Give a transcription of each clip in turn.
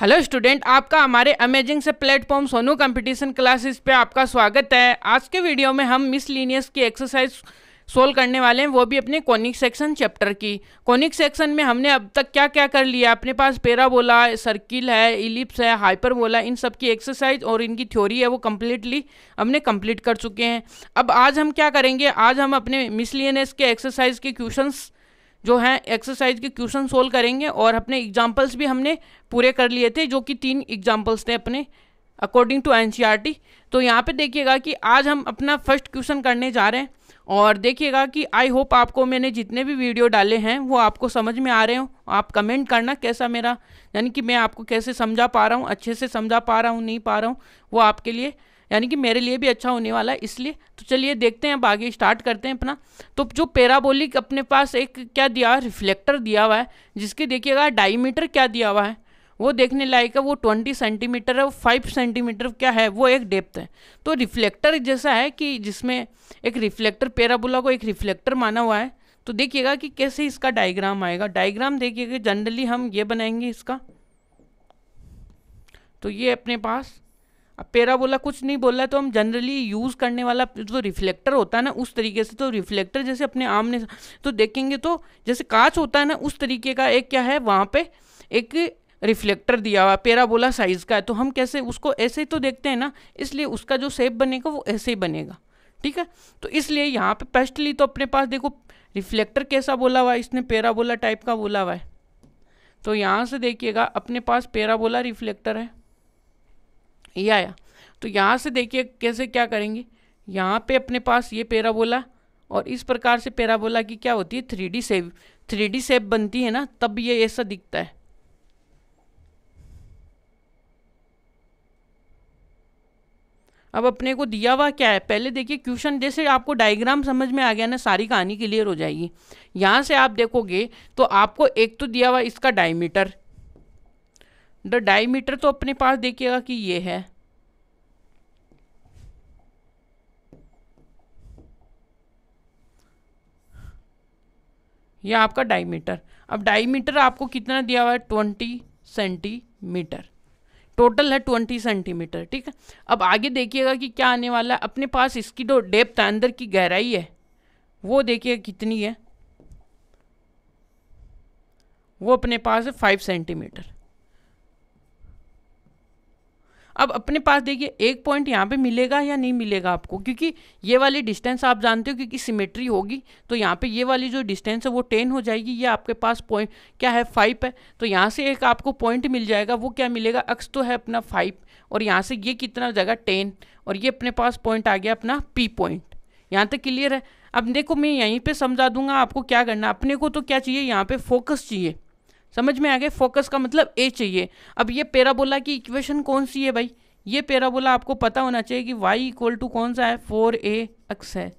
hello student आपका हमारे amazing से प्लेटफॉर्म सोनू कंपटीशन क्लासेस पे आपका स्वागत है आज के वीडियो में हम मिस लीनियस की एक्सरसाइज सोल्व करने वाले हैं वो भी अपने कॉनिक सेक्शन चैप्टर की कॉनिक सेक्शन में हमने अब तक क्या क्या कर लिया अपने पास पेराबोला सर्किल है इलिप्स है हाइपरबोला इन सब की एक्सरसाइज और इनकी थ्योरी है वो कम्प्लीटली हमने कम्प्लीट कर चुके हैं अब आज हम क्या करेंगे आज हम अपने मिस लीनियस के एक्सरसाइज के क्वेश्चन जो है एक्सरसाइज के क्वेश्चन सोल्व करेंगे और अपने एग्जाम्पल्स भी हमने पूरे कर लिए थे जो कि तीन एग्जाम्पल्स थे अपने अकॉर्डिंग टू एन तो यहाँ पे देखिएगा कि आज हम अपना फर्स्ट क्वेश्चन करने जा रहे हैं और देखिएगा कि आई होप आपको मैंने जितने भी वीडियो डाले हैं वो आपको समझ में आ रहे हो आप कमेंट करना कैसा मेरा यानी कि मैं आपको कैसे समझा पा रहा हूँ अच्छे से समझा पा रहा हूँ नहीं पा रहा हूँ वो आपके लिए यानी कि मेरे लिए भी अच्छा होने वाला है इसलिए तो चलिए देखते हैं अब आगे स्टार्ट करते हैं अपना तो जो पेराबोलिक अपने पास एक क्या दिया हुआ रिफ्लेक्टर दिया हुआ है जिसकी देखिएगा डायमीटर क्या दिया हुआ है वो देखने लायक है वो ट्वेंटी सेंटीमीटर है वो फाइव सेंटीमीटर क्या है वो एक डेप्थ है तो रिफ्लेक्टर जैसा है कि जिसमें एक रिफ्लेक्टर पेराबोला को एक रिफ्लेक्टर माना हुआ है तो देखिएगा कि कैसे इसका डायग्राम आएगा डायग्राम देखिएगा जनरली हम ये बनाएंगे इसका तो ये अपने पास अब पेराबोला कुछ नहीं बोल रहा है तो हम जनरली यूज़ करने वाला जो रिफ्लेक्टर होता है ना उस तरीके से तो रिफ्लेक्टर जैसे अपने आमने तो देखेंगे तो जैसे कांच होता है ना उस तरीके का एक क्या है वहाँ पे एक रिफ्लेक्टर दिया हुआ पेराबोला साइज़ का है तो हम कैसे उसको ऐसे ही तो देखते हैं ना इसलिए उसका जो सेप बनेगा वो ऐसे ही बनेगा ठीक है तो इसलिए यहाँ पर पेस्टली तो अपने पास देखो रिफ्लेक्टर कैसा बोला हुआ है इसने पेराबोला टाइप का बोला हुआ है तो यहाँ से देखिएगा अपने पास पेराबोला रिफ्लेक्टर है ये आया तो यहाँ से देखिए कैसे क्या करेंगे यहाँ पे अपने पास ये पेराबोला और इस प्रकार से पेराबोला की क्या होती है three D shape three D shape बनती है ना तब ये ऐसा दिखता है अब अपने को दिया हुआ क्या है पहले देखिए क्वेश्चन जैसे आपको डायग्राम समझ में आ गया ना सारी कहानी क्लियर हो जाएगी यहाँ से आप देखोगे तो आपको एक तो दिया हुआ इसका डायमीटर द डायमीटर तो अपने पास देखिएगा कि ये है ये आपका डायमीटर अब डायमीटर आपको कितना दिया हुआ है ट्वेंटी सेंटीमीटर टोटल है ट्वेंटी सेंटीमीटर ठीक है अब आगे देखिएगा कि क्या आने वाला है अपने पास इसकी जो तो डेप्थ अंदर की गहराई है वो देखिए कितनी है वो अपने पास है फाइव सेंटीमीटर अब अपने पास देखिए एक पॉइंट यहाँ पे मिलेगा या नहीं मिलेगा आपको क्योंकि ये वाली डिस्टेंस आप जानते हो क्योंकि सिमेट्री होगी तो यहाँ पे ये वाली जो डिस्टेंस है वो टेन हो जाएगी ये आपके पास पॉइंट क्या है फाइव है तो यहाँ से एक आपको पॉइंट मिल जाएगा वो क्या मिलेगा अक्स तो है अपना फाइव और यहाँ से ये कितना जगह टेन और ये अपने पास पॉइंट आ गया अपना पी पॉइंट यहाँ तक क्लियर है अब देखो मैं यहीं पर समझा दूंगा आपको क्या करना अपने को तो क्या चाहिए यहाँ पर फोकस चाहिए समझ में आ गया फोकस का मतलब ए चाहिए अब ये पेराबोला की इक्वेशन कौन सी है भाई ये पेराबोला आपको पता होना चाहिए कि y इक्वल टू कौन सा है फोर ए एक्स है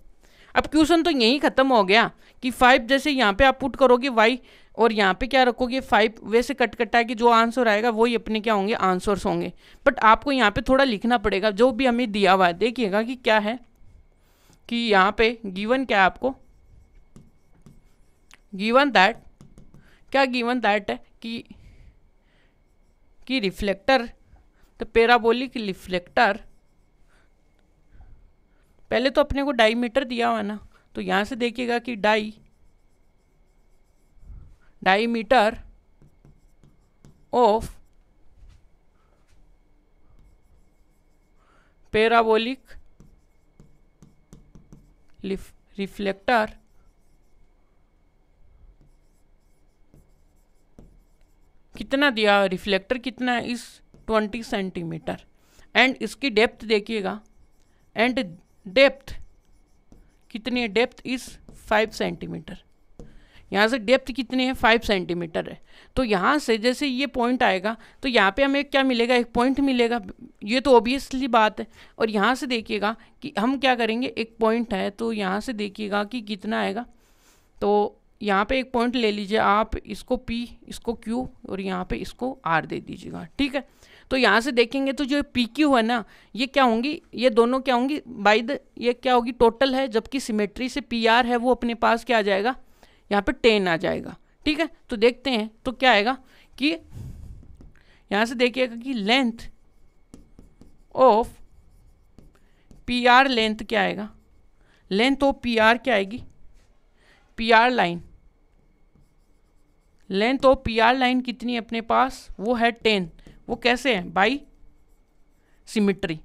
अब क्वेश्चन तो यहीं ख़त्म हो गया कि फाइव जैसे यहाँ पे आप पुट करोगे y और यहाँ पे क्या रखोगे फाइव वैसे कट कटा कि जो आंसर आएगा वही अपने क्या होंगे आंसर्स होंगे बट आपको यहाँ पे थोड़ा लिखना पड़ेगा जो भी हमें दिया हुआ है देखिएगा कि क्या है कि यहाँ पे गिवन क्या है आपको गिवन दैट क्या गिवन दैट कि कि रिफ्लेक्टर तो पेराबोलिक रिफ्लेक्टर पहले तो अपने को डाईमीटर दिया हुआ ना तो यहाँ से देखिएगा कि di diameter of parabolic reflector कितना दिया रिफ्लेक्टर कितना है इस ट्वेंटी सेंटीमीटर एंड इसकी डेप्थ देखिएगा एंड डेप्थ कितनी है डेप्थ इस फाइव सेंटीमीटर यहाँ से डेप्थ कितनी है फाइव सेंटीमीटर है तो यहाँ से जैसे ये पॉइंट आएगा तो यहाँ पे हमें क्या मिलेगा एक पॉइंट मिलेगा ये तो ऑब्वियसली बात है और यहाँ से देखिएगा कि हम क्या करेंगे एक पॉइंट है तो यहाँ से देखिएगा कि कितना आएगा तो यहाँ पे एक पॉइंट ले लीजिए आप इसको P इसको Q और यहाँ पे इसको R दे दीजिएगा ठीक है तो यहाँ से देखेंगे तो जो पी क्यू है ना ये क्या होंगी ये दोनों क्या होंगी बाई द ये क्या होगी टोटल है जबकि सिमेट्री से पी आर है वो अपने पास क्या आ जाएगा यहाँ पे टेन आ जाएगा ठीक है तो देखते हैं तो क्या आएगा कि यहाँ से देखिएगा कि length of P R length क्या आएगा लेंथ ऑफ पी आर क्या आएगी P R line length of P R line कितनी है अपने पास वो है टेन वो कैसे है बाई सिमिट्री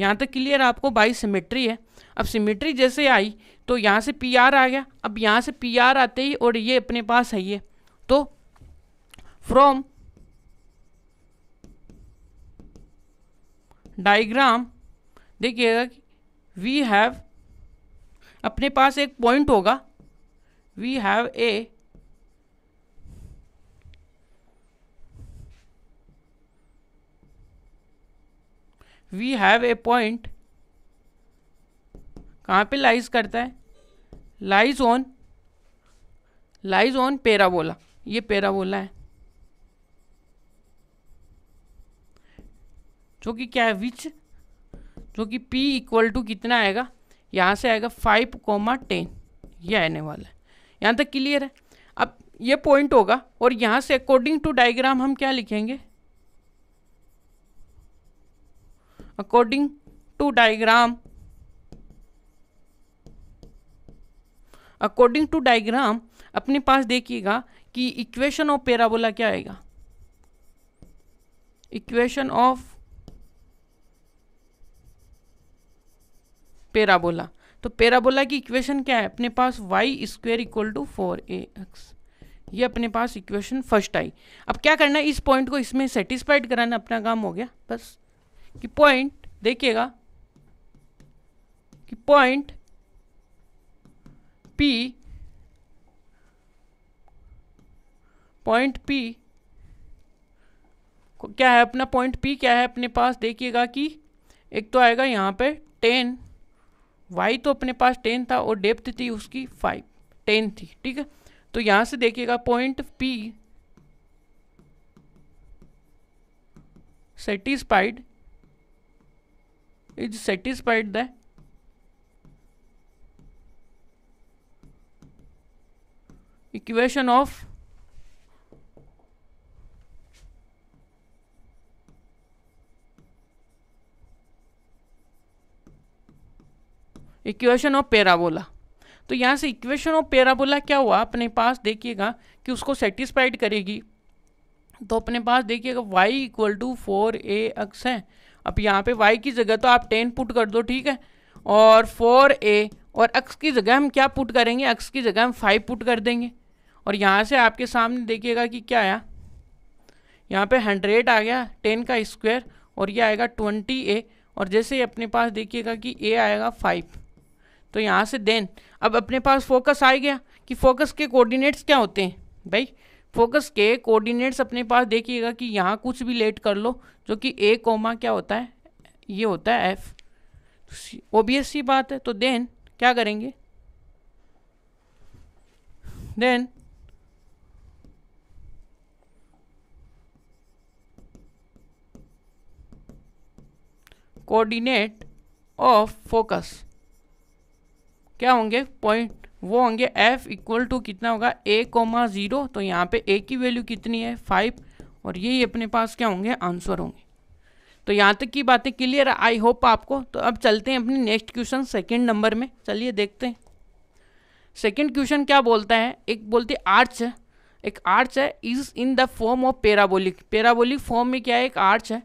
यहाँ तक क्लियर आपको बाई सिमिट्री है अब सिमेट्री जैसे आई तो यहाँ से पी आर आ गया अब यहाँ से पी आर आते ही और ये अपने पास है ये तो फ्रॉम डाइग्राम देखिएगा कि वी हैव अपने पास एक पॉइंट होगा we have a we have a point कहाँ पे लाइज करता है lies on lies on parabola ये पेराबोला है जो कि क्या है विच जो कि p इक्वल टू कितना आएगा यहाँ से आएगा फाइव कोमा टेन ये आने वाला है यहाँ तक क्लियर है अब ये पॉइंट होगा और यहाँ से अकॉर्डिंग टू डायग्राम हम क्या लिखेंगे according to diagram according to diagram अपने पास देखिएगा कि इक्वेशन ऑफ पेराबोला क्या आएगा इक्वेशन ऑफ पेराबोला तो पेराबोला की इक्वेशन क्या है अपने पास Y square equal to four A X ये अपने पास इक्वेशन फर्स्ट आई अब क्या करना है इस पॉइंट को इसमें सेटिस्फाइड कराना अपना काम हो गया बस कि पॉइंट देखिएगा कि पॉइंट पी पॉइंट पी क्या है अपना पॉइंट पी क्या है अपने पास देखिएगा कि एक तो आएगा यहाँ पे टेन वाई तो अपने पास टेन था और डेप्थ थी उसकी फाइव टेन थी ठीक है तो यहां से देखिएगा point P satisfied is satisfied the equation of equation of parabola तो यहाँ से इक्वेशन ऑफ पेराबोला क्या हुआ अपने पास देखिएगा कि उसको सेटिस्फाइड करेगी तो अपने पास देखिएगा y equal to four A x है अब यहाँ पे y की जगह तो आप टेन पुट कर दो ठीक है और फोर ए और x की जगह हम क्या पुट करेंगे x की जगह हम फाइव पुट कर देंगे और यहाँ से आपके सामने देखिएगा कि क्या आया यहाँ पे हंड्रेड आ गया टेन का स्क्वायर और ये आएगा ट्वेंटी ए और जैसे अपने पास देखिएगा कि ए आएगा फाइव तो यहाँ से देन अब अपने पास फोकस आ गया कि फोकस के कोऑर्डिनेट्स क्या होते हैं भाई फोकस के कोऑर्डिनेट्स अपने पास देखिएगा कि यहाँ कुछ भी लेट कर लो जो कि ए कोमा क्या होता है ये होता है एफ ओबियस तो सी बात है तो देन क्या करेंगे देन कोऑर्डिनेट ऑफ फोकस क्या होंगे पॉइंट वो होंगे एफ इक्वल टू कितना होगा ए कोमा ज़ीरो तो यहाँ पे ए की वैल्यू कितनी है फाइव और यही अपने पास क्या होंगे आंसर होंगे तो यहाँ तक की बातें क्लियर है आई होप आपको तो अब चलते हैं अपने नेक्स्ट क्वेश्चन सेकेंड नंबर में चलिए देखते हैं सेकेंड क्वेश्चन क्या बोलता है एक बोलती है आर्च है एक आर्च है is in the form of parabolic parabolic form में क्या है एक आर्च है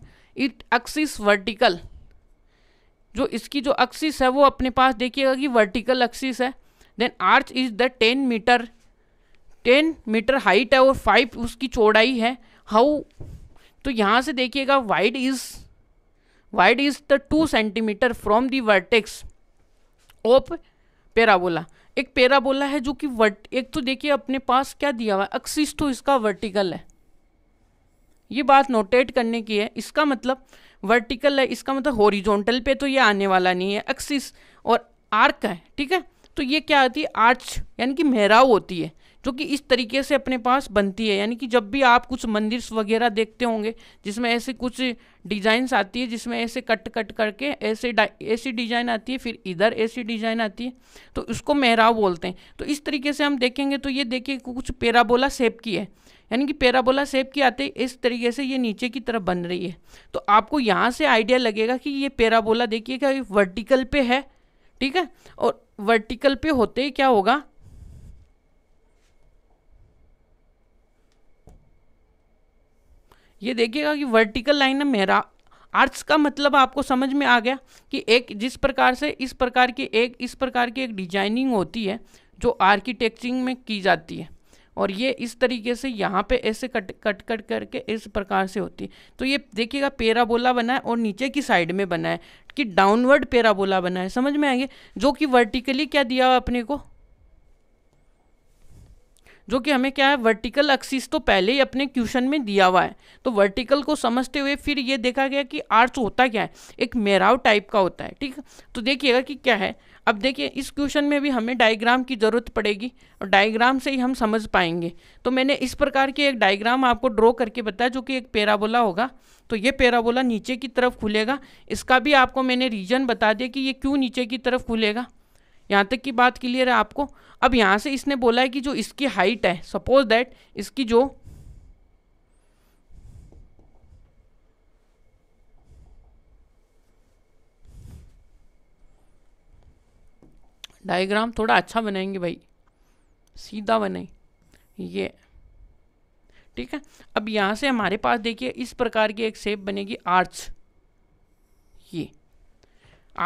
इट एक्सिस वर्टिकल जो इसकी जो एक्सिस है वो अपने पास देखिएगा कि वर्टिकल एक्सिस है then arch is the ten metre ten metre height है और फाइव उसकी चौड़ाई है हाउ तो यहाँ से देखिएगा wide is wide is the two centimetre from the vertex of parabola एक पेराबोला है जो कि वर्ट एक तो देखिए अपने पास क्या दिया हुआ है एक्सिस तो इसका वर्टिकल है ये बात नोटेट करने की है इसका मतलब वर्टिकल है इसका मतलब हॉरिजॉन्टल पे तो ये आने वाला नहीं है एक्सिस और आर्क है ठीक है तो ये क्या होती है आर्च यानी कि मेहराव होती है जो कि इस तरीके से अपने पास बनती है यानी कि जब भी आप कुछ मंदिर वगैरह देखते होंगे जिसमें ऐसे कुछ डिज़ाइंस आती है जिसमें ऐसे कट कट करके ऐसे ऐसी डिज़ाइन आती है फिर इधर ऐसी डिज़ाइन आती है तो उसको मेहराव बोलते हैं तो इस तरीके से हम देखेंगे तो ये देखिए कुछ पेराबोला सेप की है यानी कि पेराबोला सेप की आते इस तरीके से ये नीचे की तरफ बन रही है तो आपको यहाँ से आइडिया लगेगा कि ये पेराबोला देखिएगा ये वर्टिकल पे है ठीक है और वर्टिकल पे होते ही क्या होगा ये देखिएगा कि वर्टिकल लाइन है मेरा आर्ट्स का मतलब आपको समझ में आ गया कि एक जिस प्रकार से इस प्रकार की एक इस प्रकार की एक डिजाइनिंग होती है जो आर्किटेक्चरिंग में की जाती है और ये इस तरीके से यहाँ पे ऐसे कट कट कट करके इस प्रकार से होती है तो ये देखिएगा पेराबोला बना है और नीचे की साइड में बना है कि डाउनवर्ड पेराबोला बना है समझ में आएंगे जो कि वर्टिकली क्या दिया अपने को जो कि हमें क्या है वर्टिकल एक्सिस तो पहले ही अपने क्वेश्चन में दिया हुआ है तो वर्टिकल को समझते हुए फिर ये देखा गया कि आर्च होता क्या है एक मेराव टाइप का होता है ठीक तो देखिएगा कि क्या है अब देखिए इस क्वेश्चन में भी हमें डायग्राम की ज़रूरत पड़ेगी और डायग्राम से ही हम समझ पाएंगे तो मैंने इस प्रकार के एक डायग्राम आपको ड्रॉ करके बताया जो कि एक पेराबोला होगा तो ये पेराबोला नीचे की तरफ खुलेगा इसका भी आपको मैंने रीजन बता दिया कि ये क्यों नीचे की तरफ खुलेगा यहाँ तक की बात क्लियर है आपको अब यहाँ से इसने बोला है कि जो इसकी हाइट है सपोज दैट इसकी जो डायग्राम थोड़ा अच्छा बनाएंगे भाई सीधा बनाए ये ठीक है अब यहाँ से हमारे पास देखिए इस प्रकार की एक शेप बनेगी आर्च ये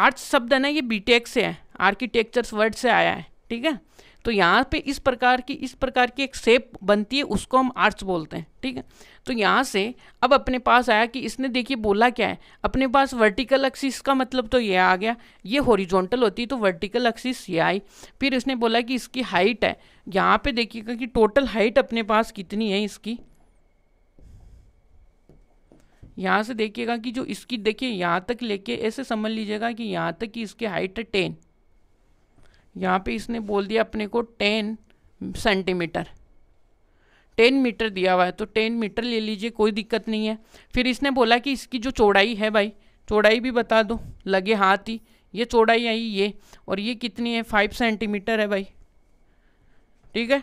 आर्च शब्द है ना ये बीटेक से है आर्किटेक्चर्स वर्ड से आया है ठीक है तो यहाँ पे इस प्रकार की इस प्रकार की एक शेप बनती है उसको हम आर्ट्स बोलते हैं ठीक है तो यहाँ से अब अपने पास आया कि इसने देखिए बोला क्या है अपने पास वर्टिकल एक्सिस का मतलब तो ये आ गया ये हॉरिजॉन्टल होती है तो वर्टिकल एक्सिस ये आई फिर इसने बोला कि इसकी हाइट है यहाँ पे देखिएगा कि टोटल हाइट अपने पास कितनी है इसकी यहाँ से देखिएगा कि जो इसकी देखिए यहाँ तक लेके ऐसे समझ लीजिएगा कि यहाँ तक कि इसकी हाइट है टेन यहाँ पे इसने बोल दिया अपने को टेन सेंटीमीटर टेन मीटर दिया हुआ है तो टेन मीटर ले लीजिए कोई दिक्कत नहीं है फिर इसने बोला कि इसकी जो चौड़ाई है भाई चौड़ाई भी बता दो लगे हाथ ही ये चौड़ाई आई ये और ये कितनी है फाइव सेंटीमीटर है भाई ठीक है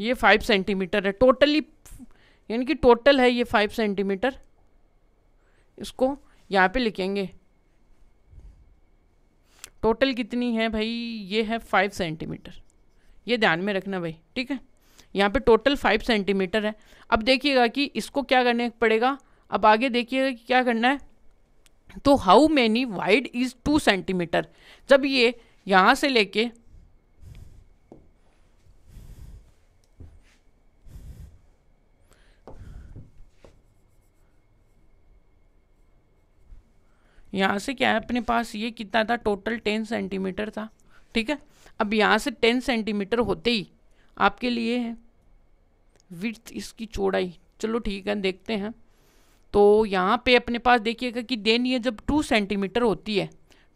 ये फाइव सेंटीमीटर है टोटली यानी कि टोटल है ये फाइव सेंटीमीटर इसको यहाँ पे लिखेंगे टोटल कितनी है भाई ये है फाइव सेंटीमीटर ये ध्यान में रखना भाई ठीक है यहाँ पे टोटल फाइव सेंटीमीटर है अब देखिएगा कि इसको क्या करने पड़ेगा अब आगे देखिएगा कि क्या करना है तो how many wide is two centimetre जब ये यहाँ से लेके यहाँ से क्या है अपने पास ये कितना था टोटल टेन सेंटीमीटर था ठीक है अब यहाँ से टेन सेंटीमीटर होते ही आपके लिए है विथ इसकी चौड़ाई चलो ठीक है देखते हैं तो यहाँ पे अपने पास देखिएगा कि देन ये जब टू सेंटीमीटर होती है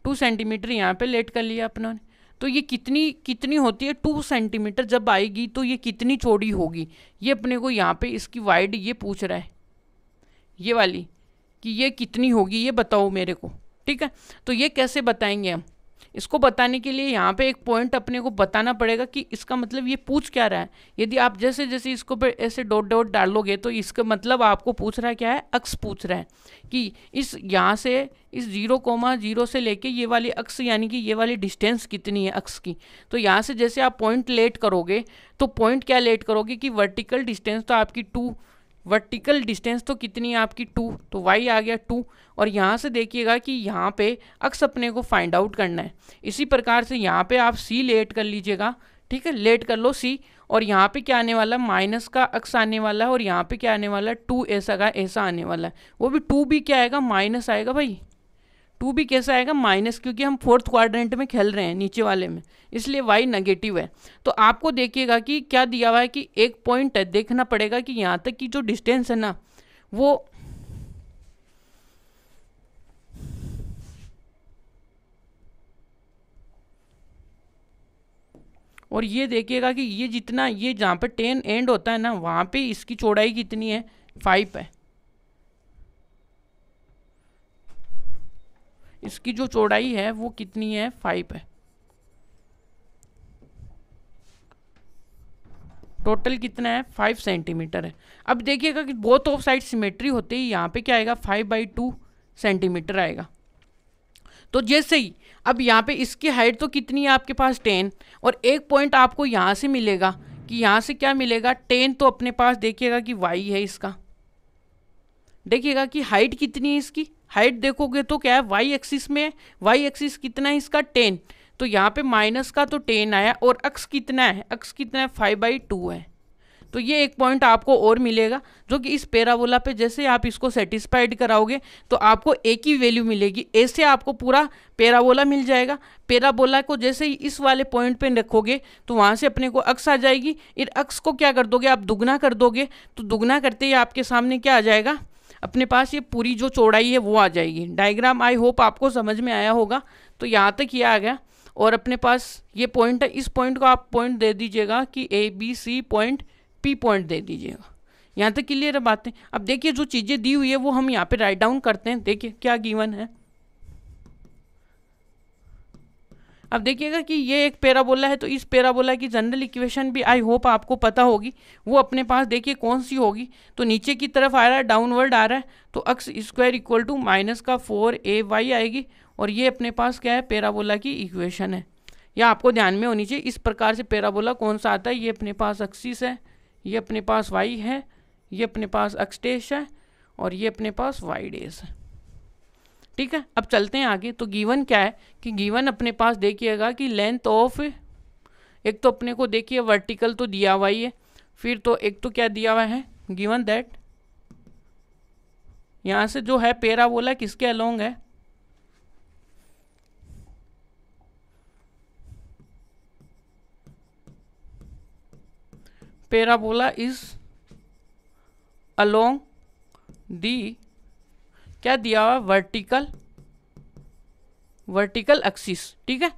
टू सेंटीमीटर यहाँ पे लेट कर लिया अपनों ने तो ये कितनी कितनी होती है टू सेंटीमीटर जब आएगी तो ये कितनी चौड़ी होगी ये अपने को यहाँ पे इसकी वाइड ये पूछ रहा है ये वाली कि ये कितनी होगी ये बताओ मेरे को ठीक है तो ये कैसे बताएंगे हम इसको बताने के लिए यहाँ पे एक पॉइंट अपने को बताना पड़ेगा कि इसका मतलब ये पूछ क्या रहा है यदि आप जैसे जैसे इसको पर ऐसे डॉट डॉट डालोगे तो इसका मतलब आपको पूछ रहा है क्या है अक्स पूछ रहा है कि इस यहाँ से इस जीरो कोमा जीरो से लेके ये वाली अक्स यानी कि ये वाली डिस्टेंस कितनी है अक्स की तो यहाँ से जैसे आप पॉइंट लेट करोगे तो पॉइंट क्या लेट करोगे कि वर्टिकल डिस्टेंस तो आपकी टू वर्टिकल डिस्टेंस तो कितनी है आपकी टू तो वाई आ गया टू और यहाँ से देखिएगा कि यहाँ पे अक्स अपने को फाइंड आउट करना है इसी प्रकार से यहाँ पे आप सी लेट कर लीजिएगा ठीक है लेट कर लो सी और यहाँ पे क्या आने वाला माइनस का अक्स आने वाला है और यहाँ पे क्या आने वाला है टू ऐसा का ऐसा आने वाला है वो भी टू भी क्या आएगा माइनस आएगा भाई टू भी कैसा आएगा माइनस क्योंकि हम फोर्थ क्वाड्रेंट में खेल रहे हैं नीचे वाले में इसलिए वाई नेगेटिव है तो आपको देखिएगा कि क्या दिया हुआ है कि एक पॉइंट है देखना पड़ेगा कि यहाँ तक की जो डिस्टेंस है ना वो और ये देखिएगा कि ये जितना ये जहाँ पे टेन एंड होता है ना वहाँ पे इसकी चौड़ाई कितनी है फाइव है इसकी जो चौड़ाई है वो कितनी है फाइव है टोटल कितना है फाइव सेंटीमीटर है अब देखिएगा कि बोथ ऑफ साइड सिमेट्री होते ही यहाँ पे क्या आएगा फाइव बाई टू सेंटीमीटर आएगा तो जैसे ही अब यहाँ पे इसकी हाइट तो कितनी है आपके पास टेन और एक पॉइंट आपको यहाँ से मिलेगा कि यहाँ से क्या मिलेगा टेन तो अपने पास देखिएगा कि वाई है इसका देखिएगा कि हाइट कितनी है इसकी हाइट देखोगे तो क्या है वाई एक्सिस में वाई एक्सिस कितना है इसका टेन तो यहाँ पे माइनस का तो टेन आया और अक्स कितना है अक्स कितना है फाइव बाई टू है तो ये एक पॉइंट आपको और मिलेगा जो कि इस पेराबोला पे जैसे आप इसको सेटिस्फाइड कराओगे तो आपको एक ही वैल्यू मिलेगी ऐसे आपको पूरा पेराबोला मिल जाएगा पेराबोला को जैसे ही इस वाले पॉइंट पे रखोगे तो वहाँ से अपने को अक्स आ जाएगी इन अक्स को क्या कर दोगे आप दुगना कर दोगे तो दुगना करते ही आपके सामने क्या आ जाएगा अपने पास ये पूरी जो चौड़ाई है वो आ जाएगी डायग्राम आई होप आपको समझ में आया होगा तो यहाँ तक ये आ गया और अपने पास ये पॉइंट है इस पॉइंट को आप पॉइंट दे दीजिएगा कि A B C point P point दे दीजिएगा यहाँ तक क्लियर है बातें अब देखिए जो चीज़ें दी हुई है वो हम यहाँ पे राइट डाउन करते हैं देखिए क्या गिवन है अब देखिएगा कि ये एक पैराबोला है तो इस पैराबोला की जनरल इक्वेशन भी आई होप आपको पता होगी वो अपने पास देखिए कौन सी होगी तो नीचे की तरफ आ रहा है डाउनवर्ड आ रहा है तो X square equal to minus का फोर ए वाई आएगी और ये अपने पास क्या है पैराबोला की इक्वेशन है या आपको ध्यान में होनी चाहिए इस प्रकार से पैराबोला कौन सा आता है ये अपने पास अक्सिस है ये अपने पास वाई है ये अपने पास एक्सटेश है और ये अपने पास वाई डेस है ठीक है अब चलते हैं आगे तो गीवन क्या है कि गीवन अपने पास देखिएगा कि लेंथ ऑफ एक तो अपने को देखिए वर्टिकल तो दिया हुआ ही है फिर तो एक तो क्या दिया हुआ है गिवन दैट यहाँ से जो है पेरा बोला किसके अलोंग है पेराबोला इज अलोंग दी क्या दिया हुआ वर्टिकल वर्टिकल एक्सिस ठीक है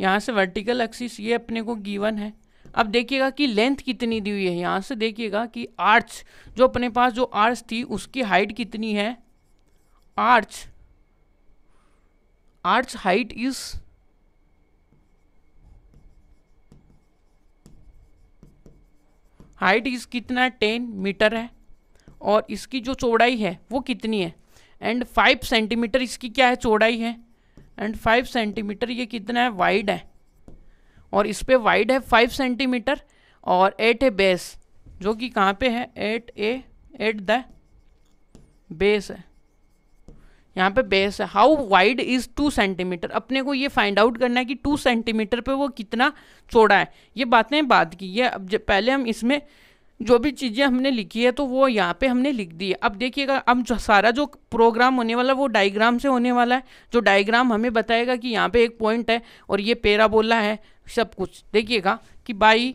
यहाँ से वर्टिकल एक्सिस ये अपने को गिवन है अब देखिएगा कि लेंथ कितनी दी हुई है यहाँ से देखिएगा कि आर्च जो अपने पास जो आर्च थी उसकी हाइट कितनी है arch arch height is height is कितना टेन मीटर है और इसकी जो चौड़ाई है वो कितनी है एंड फाइव सेंटीमीटर इसकी क्या है चौड़ाई है एंड फाइव सेंटीमीटर ये कितना है वाइड है और इस पर वाइड है फाइव सेंटीमीटर और एट ए बेस जो कि कहाँ पे है at a at the base है यहाँ पे बेस है how wide is two centimetre अपने को ये फाइंड आउट करना है कि टू सेंटीमीटर पे वो कितना चौड़ा है ये बातें बाद की ये अब पहले हम इसमें जो भी चीज़ें हमने लिखी है तो वो यहाँ पे हमने लिख दी है अब देखिएगा अब जो सारा जो प्रोग्राम होने वाला है वो डायग्राम से होने वाला है जो डायग्राम हमें बताएगा कि यहाँ पे एक पॉइंट है और ये पेराबोला है सब कुछ देखिएगा कि बाई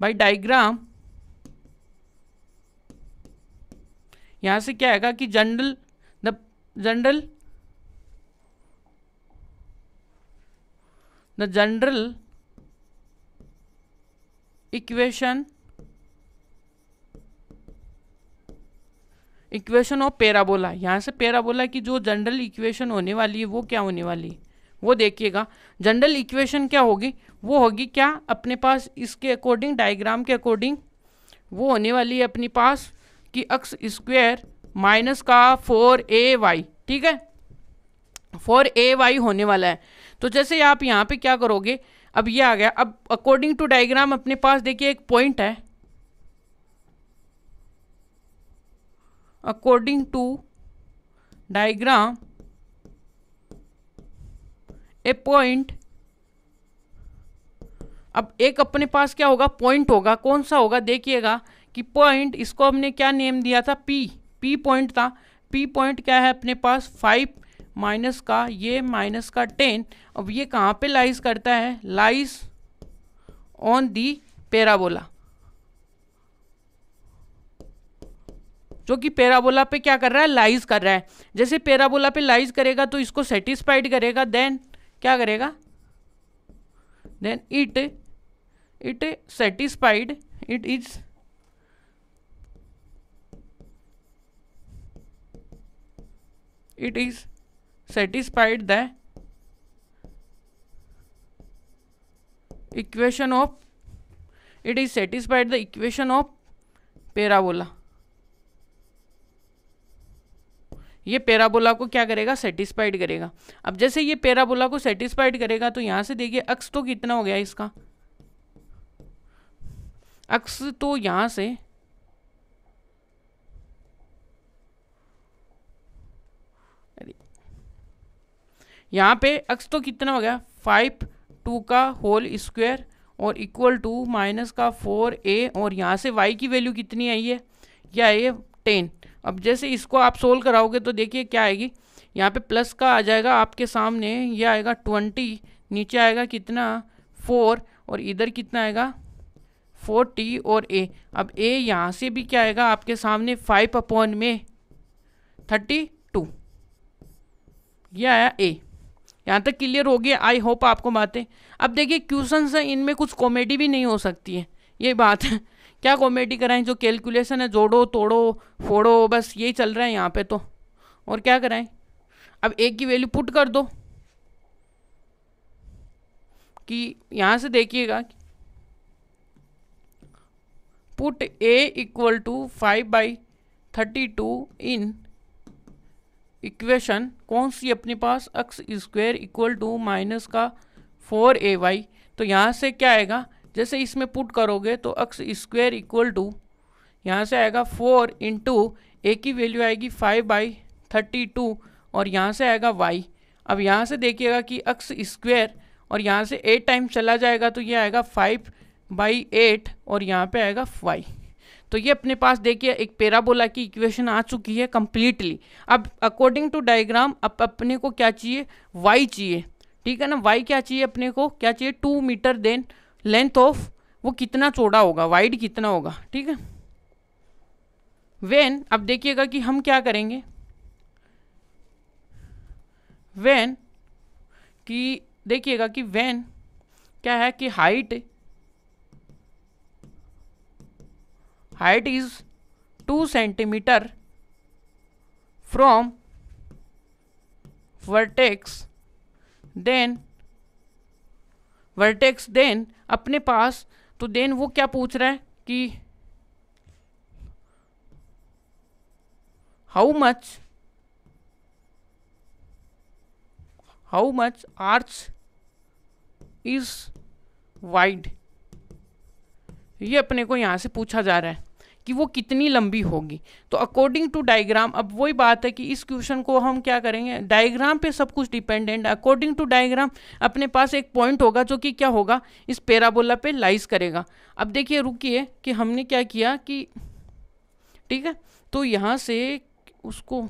बाई डायग्राम यहाँ से क्या आएगा कि general the general the general equation equation of parabola यहाँ से पेराबोला की जो जनरल इक्वेशन होने वाली है वो क्या होने वाली है वो देखिएगा जनरल इक्वेशन क्या होगी वो होगी क्या अपने पास इसके अकॉर्डिंग डायग्राम के अकॉर्डिंग वो होने वाली है अपने पास कि अक्स स्क्वेयर माइनस का फोर ए वाई ठीक है फोर ए वाई होने वाला है तो जैसे आप यहाँ पे क्या करोगे अब ये आ गया अब अकॉर्डिंग टू डायग्राम अपने पास देखिए एक पॉइंट है according to diagram a point अब एक अपने पास क्या होगा पॉइंट होगा कौन सा होगा देखिएगा कि पॉइंट इसको हमने क्या नेम दिया था पी पी पॉइंट था पी पॉइंट क्या है अपने पास फाइव माइनस का ये माइनस का टेन अब ये कहाँ पे लाइज करता है लाइज ऑन दी पेराबोला जो कि पेराबोला पे क्या कर रहा है लाइज कर रहा है जैसे पेराबोला पे लाइज करेगा तो इसको सेटिस्फाइड करेगा देन क्या करेगा then it it satisfied it is it is satisfied the equation of it is satisfied the equation of parabola ये पेराबोला को क्या करेगा सेटिस्फाइड करेगा अब जैसे ये पेराबोला को सेटिस्फाइड करेगा तो यहाँ से देखिए अक्स तो कितना हो गया इसका अक्स तो यहाँ से यहाँ पे अक्स तो कितना हो गया फाइव टू का होल स्क्वायर और इक्वल टू माइनस का फोर ए और यहाँ से वाई की वैल्यू कितनी आई है क्या आई है टेन अब जैसे इसको आप सोल्व कराओगे तो देखिए क्या आएगी यहाँ पे प्लस का आ जाएगा आपके सामने ये आएगा ट्वेंटी नीचे आएगा कितना फोर और इधर कितना आएगा फोर टी और ए अब ए यहाँ से भी क्या आएगा आपके सामने फाइव अपॉन में थर्टी टू यह आया ए यहाँ तक क्लियर हो गया आई होप आपको बातें अब देखिए क्वेश्चन हैं इनमें कुछ कॉमेडी भी नहीं हो सकती है ये बात है क्या कॉमेडी कराएं जो कैलकुलेशन है जोड़ो तोड़ो फोड़ो बस यही चल रहा है यहाँ पे तो और क्या कराएं अब एक की वैल्यू पुट कर दो कि यहाँ से देखिएगा put A equal to five by thirty two in equation कौन सी अपने पास x square equal to minus का फोर ए वाई तो यहाँ से क्या आएगा जैसे इसमें पुट करोगे तो एक्स स्क्वेयर इक्वल टू यहाँ से आएगा फोर इंटू ए की वैल्यू आएगी फाइव बाई थर्टी टू और यहाँ से आएगा वाई अब यहाँ से देखिएगा कि एक्स स्क्वेयर और यहाँ से एट टाइम चला जाएगा तो ये आएगा फाइव बाई एट और यहाँ पे आएगा वाई तो ये अपने पास देखिए एक पेराबोला की इक्वेशन आ चुकी है कम्प्लीटली अब अकॉर्डिंग टू डायग्राम अब अपने को क्या चाहिए वाई चाहिए ठीक है ना वाई क्या चाहिए अपने को क्या चाहिए two metre then length of वो कितना चौड़ा होगा वाइड कितना होगा ठीक है वेन अब देखिएगा कि हम क्या करेंगे वेन कि देखिएगा कि वेन क्या है कि height height is two centimetre from vertex then vertex then अपने पास तो देन वो क्या पूछ रहा है कि how much how much arch is wide ये अपने को यहाँ से पूछा जा रहा है कि वो कितनी लंबी होगी तो अकॉर्डिंग टू डायग्राम अब वही बात है कि इस क्वेश्चन को हम क्या करेंगे डायग्राम पे सब कुछ डिपेंडेंट है अकॉर्डिंग टू डायग्राम अपने पास एक पॉइंट होगा जो कि क्या होगा इस पेराबोला पे लाइज करेगा अब देखिए रुकिए कि हमने क्या किया कि ठीक है तो यहाँ से उसको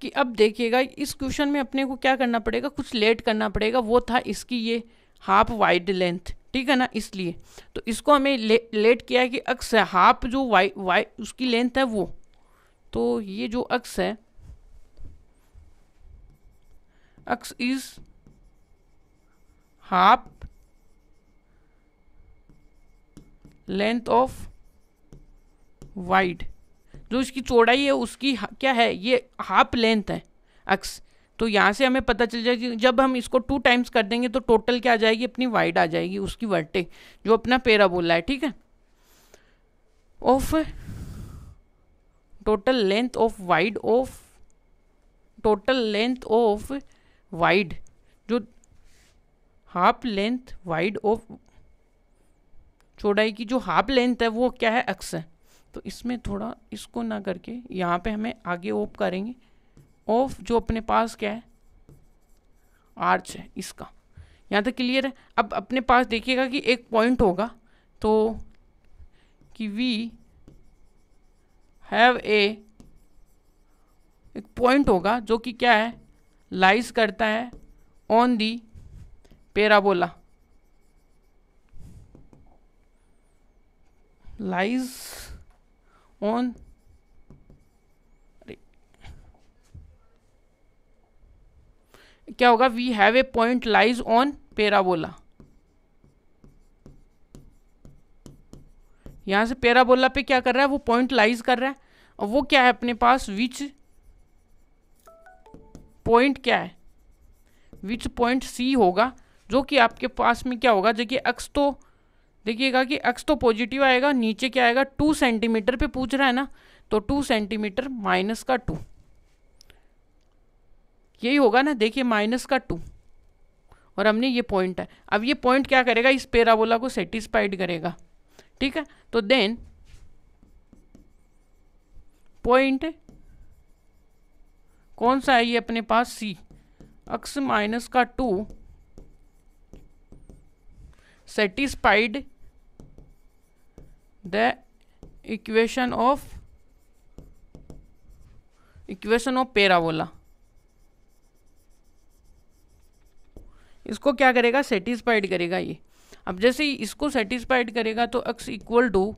कि अब देखिएगा इस क्वेश्चन में अपने को क्या करना पड़ेगा कुछ लेट करना पड़ेगा वो था इसकी ये हाफ वाइड लेंथ ठीक है ना इसलिए तो इसको हमें ले, लेट किया है कि अक्स है हाफ जो वाई वाई उसकी लेंथ है वो तो ये जो अक्स है X is half length of wide जो इसकी चौड़ाई है उसकी क्या है ये हाफ लेंथ है अक्स तो यहाँ से हमें पता चल जाएगी जब हम इसको टू टाइम्स कर देंगे तो टोटल क्या आ जाएगी अपनी वाइड आ जाएगी उसकी वर्टे जो अपना पेरा बोला है ठीक है of total length of wide of total length of wide जो हाफ लेंथ वाइड ऑफ चौड़ाई की जो हाफ लेंथ है वो क्या है अक्स है तो इसमें थोड़ा इसको ना करके यहाँ पे हमें आगे ओप करेंगे ऑफ जो अपने पास क्या है आर्च है इसका यहाँ तक क्लियर है अब अपने पास देखिएगा कि एक पॉइंट होगा तो कि वी हैव ए एक पॉइंट होगा जो कि क्या है लाइज करता है on the parabola lies on क्या होगा we have a point lies on parabola यहां से पेराबोला पे क्या कर रहा है वो पॉइंट लाइज कर रहा है और वो क्या है अपने पास विच पॉइंट क्या है विच पॉइंट सी होगा जो कि आपके पास में क्या होगा देखिए एक्स तो देखिएगा कि एक्स तो पॉजिटिव आएगा नीचे क्या आएगा टू सेंटीमीटर पे पूछ रहा है ना तो टू सेंटीमीटर माइनस का टू यही होगा ना देखिए माइनस का टू और हमने ये पॉइंट है अब ये पॉइंट क्या करेगा इस पेराबोला को सेटिस्फाइड करेगा ठीक है तो देन पॉइंट कौन सा है ये अपने पास सी अक्स माइनस का two satisfied the equation of equation of parabola इसको क्या करेगा सेटिस्फाइड करेगा ये अब जैसे इसको सेटिस्फाइड करेगा तो एक्स इक्वल टू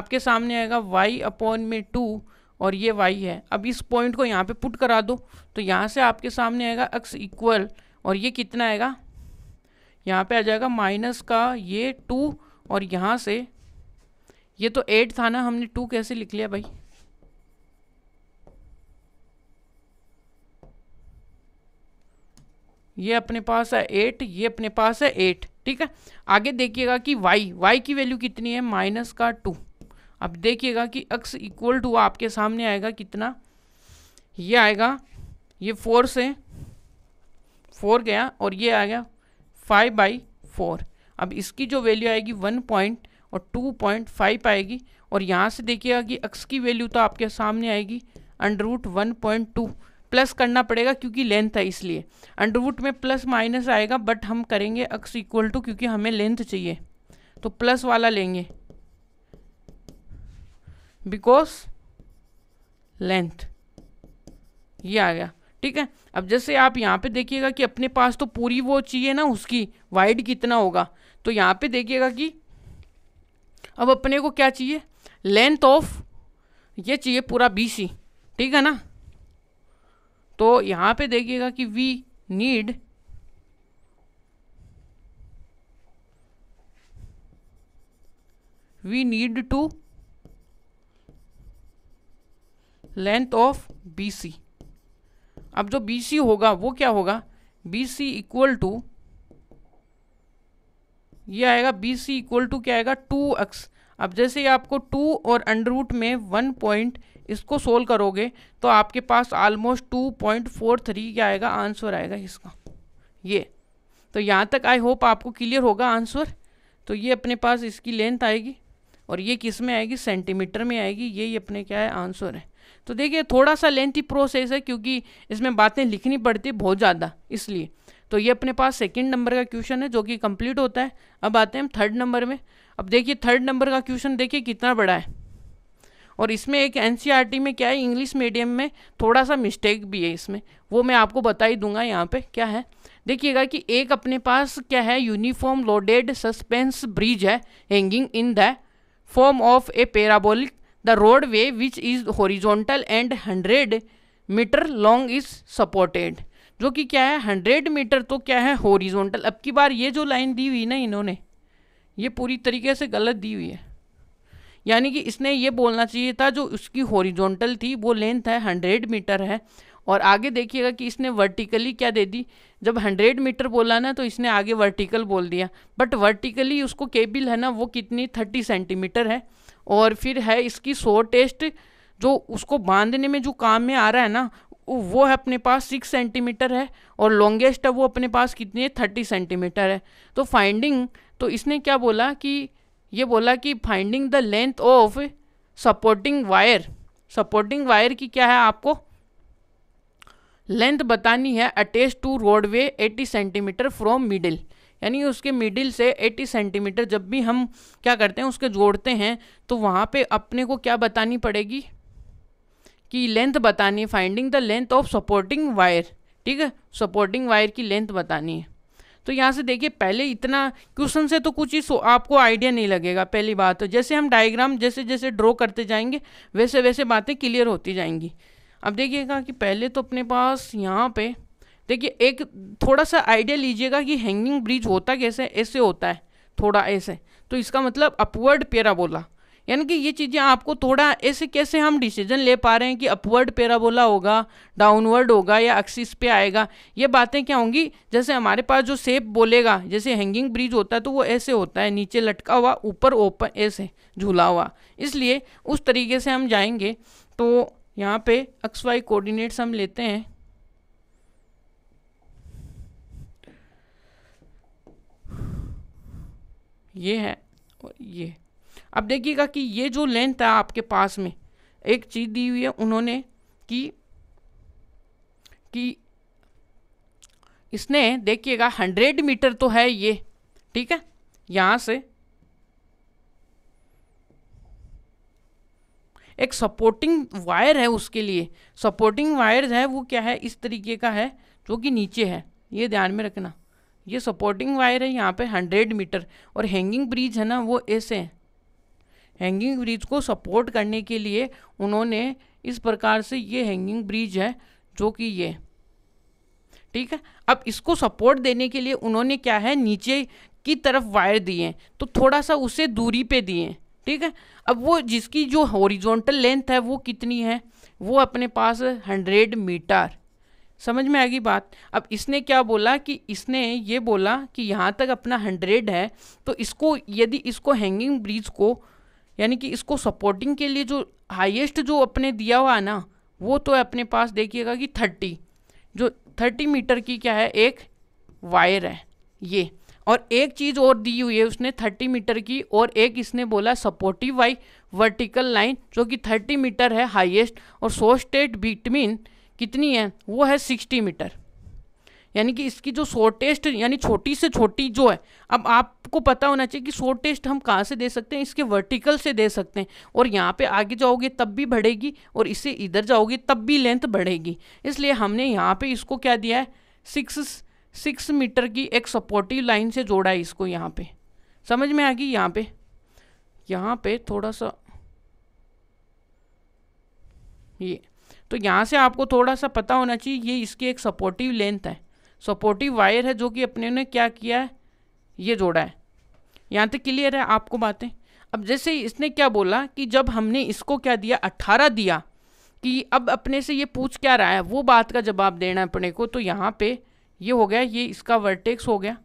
आपके सामने आएगा वाई अपॉन में टू और ये वाई है अब इस पॉइंट को यहाँ पे पुट करा दो तो यहाँ से आपके सामने आएगा एक्स इक्वल और ये कितना आएगा यहाँ पे आ जाएगा माइनस का ये टू और यहाँ से ये तो एट था ना हमने टू कैसे लिख लिया भाई ये अपने पास है एट ये अपने पास है एट ठीक है आगे देखिएगा कि वाई वाई की वैल्यू कितनी है माइनस का टू अब देखिएगा कि एक्स इक्वल टू आपके सामने आएगा कितना ये आएगा ये फोर से फोर गया और ये आ गया फाइव बाई फोर अब इसकी जो वैल्यू आएगी वन पॉइंट और टू पॉइंट फाइव आएगी और यहाँ से देखिएगा कि एक्स की वैल्यू तो आपके सामने आएगी under root one point two plus करना पड़ेगा क्योंकि लेंथ है इसलिए अंडरवुड में प्लस माइनस आएगा बट हम करेंगे अक्स इक्वल टू क्योंकि हमें लेंथ चाहिए तो प्लस वाला लेंगे बिकॉज लेंथ ये आ गया ठीक है अब जैसे आप यहाँ पे देखिएगा कि अपने पास तो पूरी वो चाहिए ना उसकी वाइड कितना होगा तो यहाँ पे देखिएगा कि अब अपने को क्या चाहिए लेंथ ऑफ ये चाहिए पूरा बी सी ठीक है ना तो यहां पे देखिएगा कि we need we need to length of B C अब जो बी सी होगा वो क्या होगा बी सी इक्वल टू ये आएगा बी सी इक्वल टू क्या आएगा टू एक्स अब जैसे ही आपको टू और अंडर रूट में वन पॉइंट इसको सोल्व करोगे तो आपके पास almost two point four three क्या आएगा आंसर आएगा इसका ये तो यहाँ तक आई होप आपको क्लियर होगा आंसर तो ये अपने पास इसकी लेंथ आएगी और ये किस में आएगी सेंटीमीटर में आएगी यही अपने क्या है आंसर है तो देखिए थोड़ा सा लेंथी प्रोसेस है क्योंकि इसमें बातें लिखनी पड़ती बहुत ज़्यादा इसलिए तो ये अपने पास सेकंड नंबर का क्वेश्चन है जो कि कंप्लीट होता है अब आते हैं हम थर्ड नंबर में अब देखिए थर्ड नंबर का क्वेश्चन देखिए कितना बड़ा है और इसमें एक एन e में क्या है इंग्लिश मीडियम में थोड़ा सा मिस्टेक भी है इसमें वो मैं आपको बता ही दूंगा यहाँ पे क्या है देखिएगा कि एक अपने पास क्या है यूनिफॉर्म लोडेड सस्पेंस ब्रिज है hanging in the form of a parabolic the roadway which is horizontal and hundred metre long is supported जो कि क्या है हंड्रेड मीटर तो क्या है हॉरिजोंटल अब की बार ये जो लाइन दी हुई ना इन्होंने ये पूरी तरीके से गलत दी हुई है यानी कि इसने ये बोलना चाहिए था जो उसकी हॉरिजॉन्टल थी वो लेंथ है हंड्रेड मीटर है और आगे देखिएगा कि इसने वर्टिकली क्या दे दी जब हंड्रेड मीटर बोला ना तो इसने आगे वर्टिकल बोल दिया बट वर्टिकली उसको केबिल है ना वो कितनी थर्टी सेंटीमीटर है और फिर है इसकी टेस्ट जो उसको बांधने में जो काम में आ रहा है ना वो है अपने पास सिक्स सेंटीमीटर है और लॉन्गेस्ट है वो अपने पास कितनी है थर्टी सेंटीमीटर है तो फाइंडिंग तो इसने क्या बोला कि ये बोला कि finding the length of supporting wire supporting wire की क्या है आपको लेंथ बतानी है attach to roadway 80 centimetre from middle यानी उसके मिडिल से 80 सेंटीमीटर जब भी हम क्या करते हैं उसके जोड़ते हैं तो वहाँ पे अपने को क्या बतानी पड़ेगी कि लेंथ बतानी है finding the length of supporting wire ठीक है सपोर्टिंग वायर की लेंथ बतानी है तो यहाँ से देखिए पहले इतना क्वेश्चन से तो कुछ ही आपको आइडिया नहीं लगेगा पहली बात तो जैसे हम डायग्राम जैसे जैसे ड्रॉ करते जाएंगे वैसे वैसे बातें क्लियर होती जाएंगी अब देखिएगा कि पहले तो अपने पास यहाँ पे देखिए एक थोड़ा सा आइडिया लीजिएगा कि हैंगिंग ब्रिज होता कैसे ऐसे होता है थोड़ा ऐसे तो इसका मतलब अपवर्ड पेरा बोला यानी कि ये चीज़ें आपको थोड़ा ऐसे कैसे हम डिसीजन ले पा रहे हैं कि अपवर्ड पेराबोला होगा डाउनवर्ड होगा या एक्सिस पे आएगा ये बातें क्या होंगी जैसे हमारे पास जो सेप बोलेगा जैसे हैंगिंग ब्रिज होता है तो वो ऐसे होता है नीचे लटका हुआ ऊपर ओपन ऐसे झूला हुआ इसलिए उस तरीके से हम जाएंगे तो यहाँ पर एक्स वाई कोऑर्डिनेट्स हम लेते हैं ये है और ये अब देखिएगा कि ये जो लेंथ है आपके पास में एक चीज़ दी हुई है उन्होंने कि कि इसने देखिएगा हंड्रेड मीटर तो है ये ठीक है यहाँ से एक सपोर्टिंग वायर है उसके लिए सपोर्टिंग वायर है वो क्या है इस तरीके का है जो कि नीचे है ये ध्यान में रखना ये सपोर्टिंग वायर है यहाँ पे हंड्रेड मीटर और हैंगिंग ब्रिज है ना वो ऐसे है हैंगिंग ब्रिज को सपोर्ट करने के लिए उन्होंने इस प्रकार से ये हैंगिंग ब्रिज है जो कि ये ठीक है अब इसको सपोर्ट देने के लिए उन्होंने क्या है नीचे की तरफ वायर दिए तो थोड़ा सा उसे दूरी पे दिए ठीक है अब वो जिसकी जो हॉरिजॉन्टल लेंथ है वो कितनी है वो अपने पास हंड्रेड मीटर समझ में आ गई बात अब इसने क्या बोला कि इसने ये बोला कि यहाँ तक अपना हंड्रेड है तो इसको यदि इसको हैंगिंग ब्रिज को यानी कि इसको सपोर्टिंग के लिए जो हाईएस्ट जो अपने दिया हुआ है ना वो तो अपने पास देखिएगा कि थर्टी जो थर्टी मीटर की क्या है एक वायर है ये और एक चीज़ और दी हुई है उसने थर्टी मीटर की और एक इसने बोला सपोर्टिव वाई वर्टिकल लाइन जो कि थर्टी मीटर है हाईएस्ट और सो स्टेट बिटवीन कितनी है वो है सिक्सटी मीटर यानी कि इसकी जो शॉर्टेस्ट यानी छोटी से छोटी जो है अब आपको पता होना चाहिए कि शॉर्टेस्ट हम कहाँ से दे सकते हैं इसके वर्टिकल से दे सकते हैं और यहाँ पे आगे जाओगे तब भी बढ़ेगी और इससे इधर जाओगे तब भी लेंथ बढ़ेगी इसलिए हमने यहाँ पे इसको क्या दिया है सिक्स सिक्स मीटर की एक सपोर्टिव लाइन से जोड़ा है इसको यहाँ पर समझ में आ गई यहाँ पर यहाँ पर थोड़ा सा ये तो यहाँ से आपको थोड़ा सा पता होना चाहिए ये इसकी एक सपोर्टिव लेंथ है सपोर्टिव वायर है जो कि अपने ने क्या किया है ये जोड़ा है यहाँ तक क्लियर है आपको बातें अब जैसे इसने क्या बोला कि जब हमने इसको क्या दिया अट्ठारह दिया कि अब अपने से ये पूछ क्या रहा है वो बात का जवाब देना है अपने को तो यहाँ पे ये हो गया ये इसका वर्टेक्स हो गया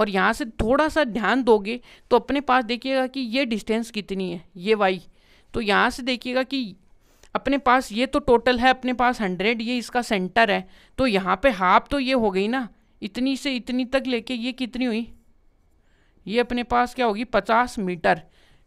और यहाँ से थोड़ा सा ध्यान दोगे तो अपने पास देखिएगा कि ये डिस्टेंस कितनी है ये वाई तो यहाँ से देखिएगा कि अपने पास ये तो टोटल है अपने पास हंड्रेड ये इसका सेंटर है तो यहाँ पे हाफ तो ये हो गई ना इतनी से इतनी तक लेके ये कितनी हुई ये अपने पास क्या होगी पचास मीटर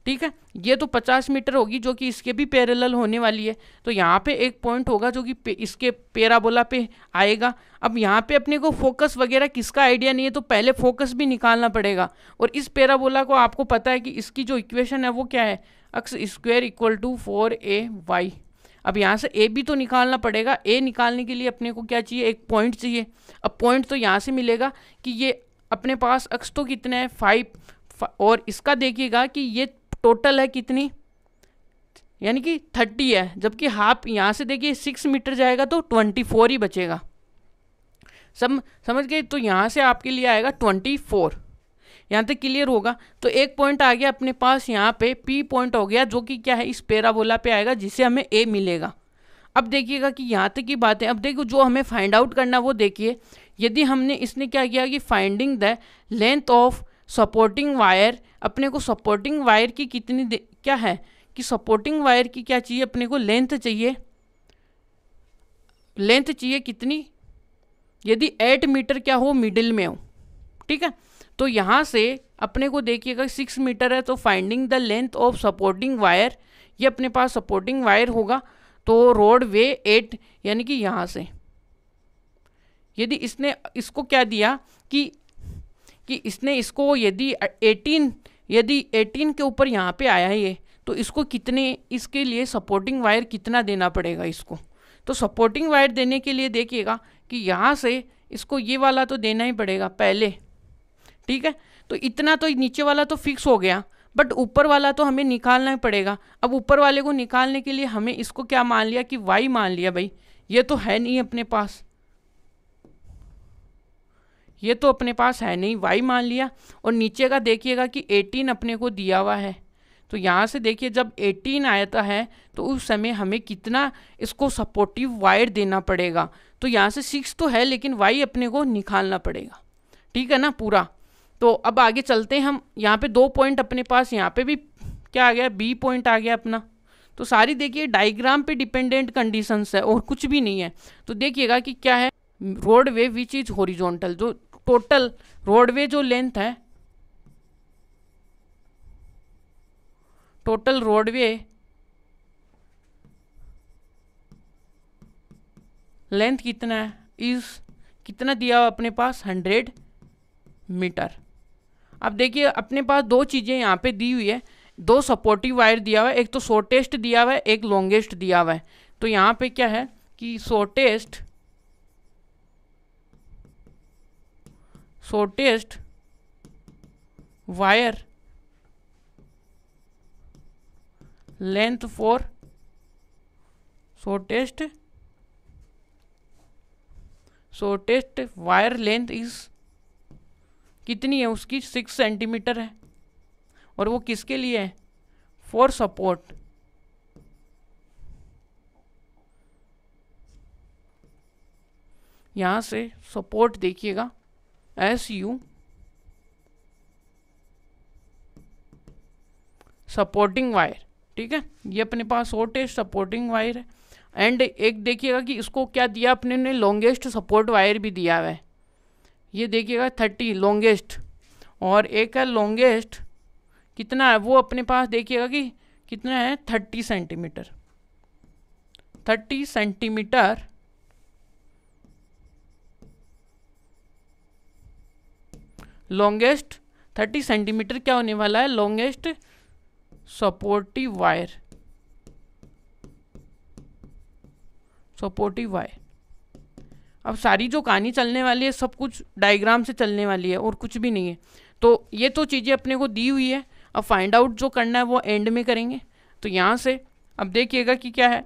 ठीक है ये तो पचास मीटर होगी जो कि इसके भी पैरेलल होने वाली है तो यहाँ पे एक पॉइंट होगा जो कि पे, इसके पेराबोला पे आएगा अब यहाँ पे अपने को फोकस वगैरह किसका आइडिया नहीं है तो पहले फोकस भी निकालना पड़ेगा और इस पेराबोला को आपको पता है कि इसकी जो इक्वेशन है वो क्या है x square equal to four A y अब यहाँ से ए भी तो निकालना पड़ेगा ए निकालने के लिए अपने को क्या चाहिए एक पॉइंट चाहिए अब पॉइंट तो यहाँ से मिलेगा कि ये अपने पास अक्स तो कितने है फाइव और इसका देखिएगा कि ये टोटल है कितनी यानी कि थर्टी है जबकि हाफ यहाँ से देखिए सिक्स मीटर जाएगा तो ट्वेंटी फोर ही बचेगा सम समझ गए तो यहाँ से आपके लिए आएगा ट्वेंटी फोर यहाँ तक क्लियर होगा तो एक पॉइंट आ गया अपने पास यहाँ पे पी पॉइंट हो गया जो कि क्या है इस पेराबोला पे आएगा जिससे हमें ए मिलेगा अब देखिएगा कि यहाँ तक की बात है अब देखो जो हमें फाइंड आउट करना वो देखिए यदि हमने इसने क्या किया कि finding the length of supporting wire अपने को सपोर्टिंग वायर की कितनी क्या है कि सपोर्टिंग वायर की क्या चाहिए अपने को लेंथ चाहिए लेंथ चाहिए कितनी यदि एट मीटर क्या हो मिडिल में हो ठीक है तो यहाँ से अपने को देखिएगा सिक्स मीटर है तो finding the length of supporting wire ये अपने पास सपोर्टिंग वायर होगा तो रोड वे एट यानी कि यहाँ से यदि इसने इसको क्या दिया कि कि इसने इसको यदि 18 यदि 18 के ऊपर यहाँ पे आया है ये तो इसको कितने इसके लिए सपोर्टिंग वायर कितना देना पड़ेगा इसको तो सपोर्टिंग वायर देने के लिए देखिएगा कि यहाँ से इसको ये वाला तो देना ही पड़ेगा पहले ठीक है तो इतना तो नीचे वाला तो फिक्स हो गया बट ऊपर वाला तो हमें निकालना ही पड़ेगा अब ऊपर वाले को निकालने के लिए हमें इसको क्या मान लिया कि वाई मान लिया भाई ये तो है नहीं अपने पास ये तो अपने पास है नहीं वाई मान लिया और नीचे का देखिएगा कि एटीन अपने को दिया हुआ है तो यहाँ से देखिए जब 18 आया है तो उस समय हमें कितना इसको सपोर्टिव वायर देना पड़ेगा तो यहाँ से सिक्स तो है लेकिन वाई अपने को निकालना पड़ेगा ठीक है ना पूरा तो अब आगे चलते हैं हम यहाँ पे दो पॉइंट अपने पास यहाँ पे भी क्या आ गया बी पॉइंट आ गया अपना तो सारी देखिए डायग्राम पे डिपेंडेंट कंडीशंस है और कुछ भी नहीं है तो देखिएगा कि क्या है रोडवे विच इज हॉरिजॉन्टल जो टोटल रोडवे जो लेंथ है टोटल रोडवे लेंथ कितना है इज कितना दिया अपने पास हंड्रेड मीटर अब देखिए अपने पास दो चीज़ें यहाँ पे दी हुई है दो सपोर्टिव वायर दिया हुआ है एक तो शॉर्टेस्ट दिया हुआ है एक लॉन्गेस्ट दिया हुआ है तो यहाँ पे क्या है कि shortest shortest wire length for shortest shortest wire length is कितनी है उसकी सिक्स सेंटीमीटर है और वो किसके लिए है फॉर सपोर्ट यहाँ से सपोर्ट देखिएगा एस यू सपोर्टिंग वायर ठीक है ये अपने पास शॉर्टेस्ट सपोर्टिंग वायर है एंड एक देखिएगा कि इसको क्या दिया अपने ने लॉन्गेस्ट सपोर्ट वायर भी दिया हुआ है ये देखिएगा थर्टी लॉन्गेस्ट और एक है लॉन्गेस्ट कितना है वो अपने पास देखिएगा कि कितना है thirty centimetre thirty centimetre longest thirty centimetre क्या होने वाला है longest supportive wire supportive wire अब सारी जो कहानी चलने वाली है सब कुछ डायग्राम से चलने वाली है और कुछ भी नहीं है तो ये तो चीज़ें अपने को दी हुई है अब फाइंड आउट जो करना है वो एंड में करेंगे तो यहाँ से अब देखिएगा कि क्या है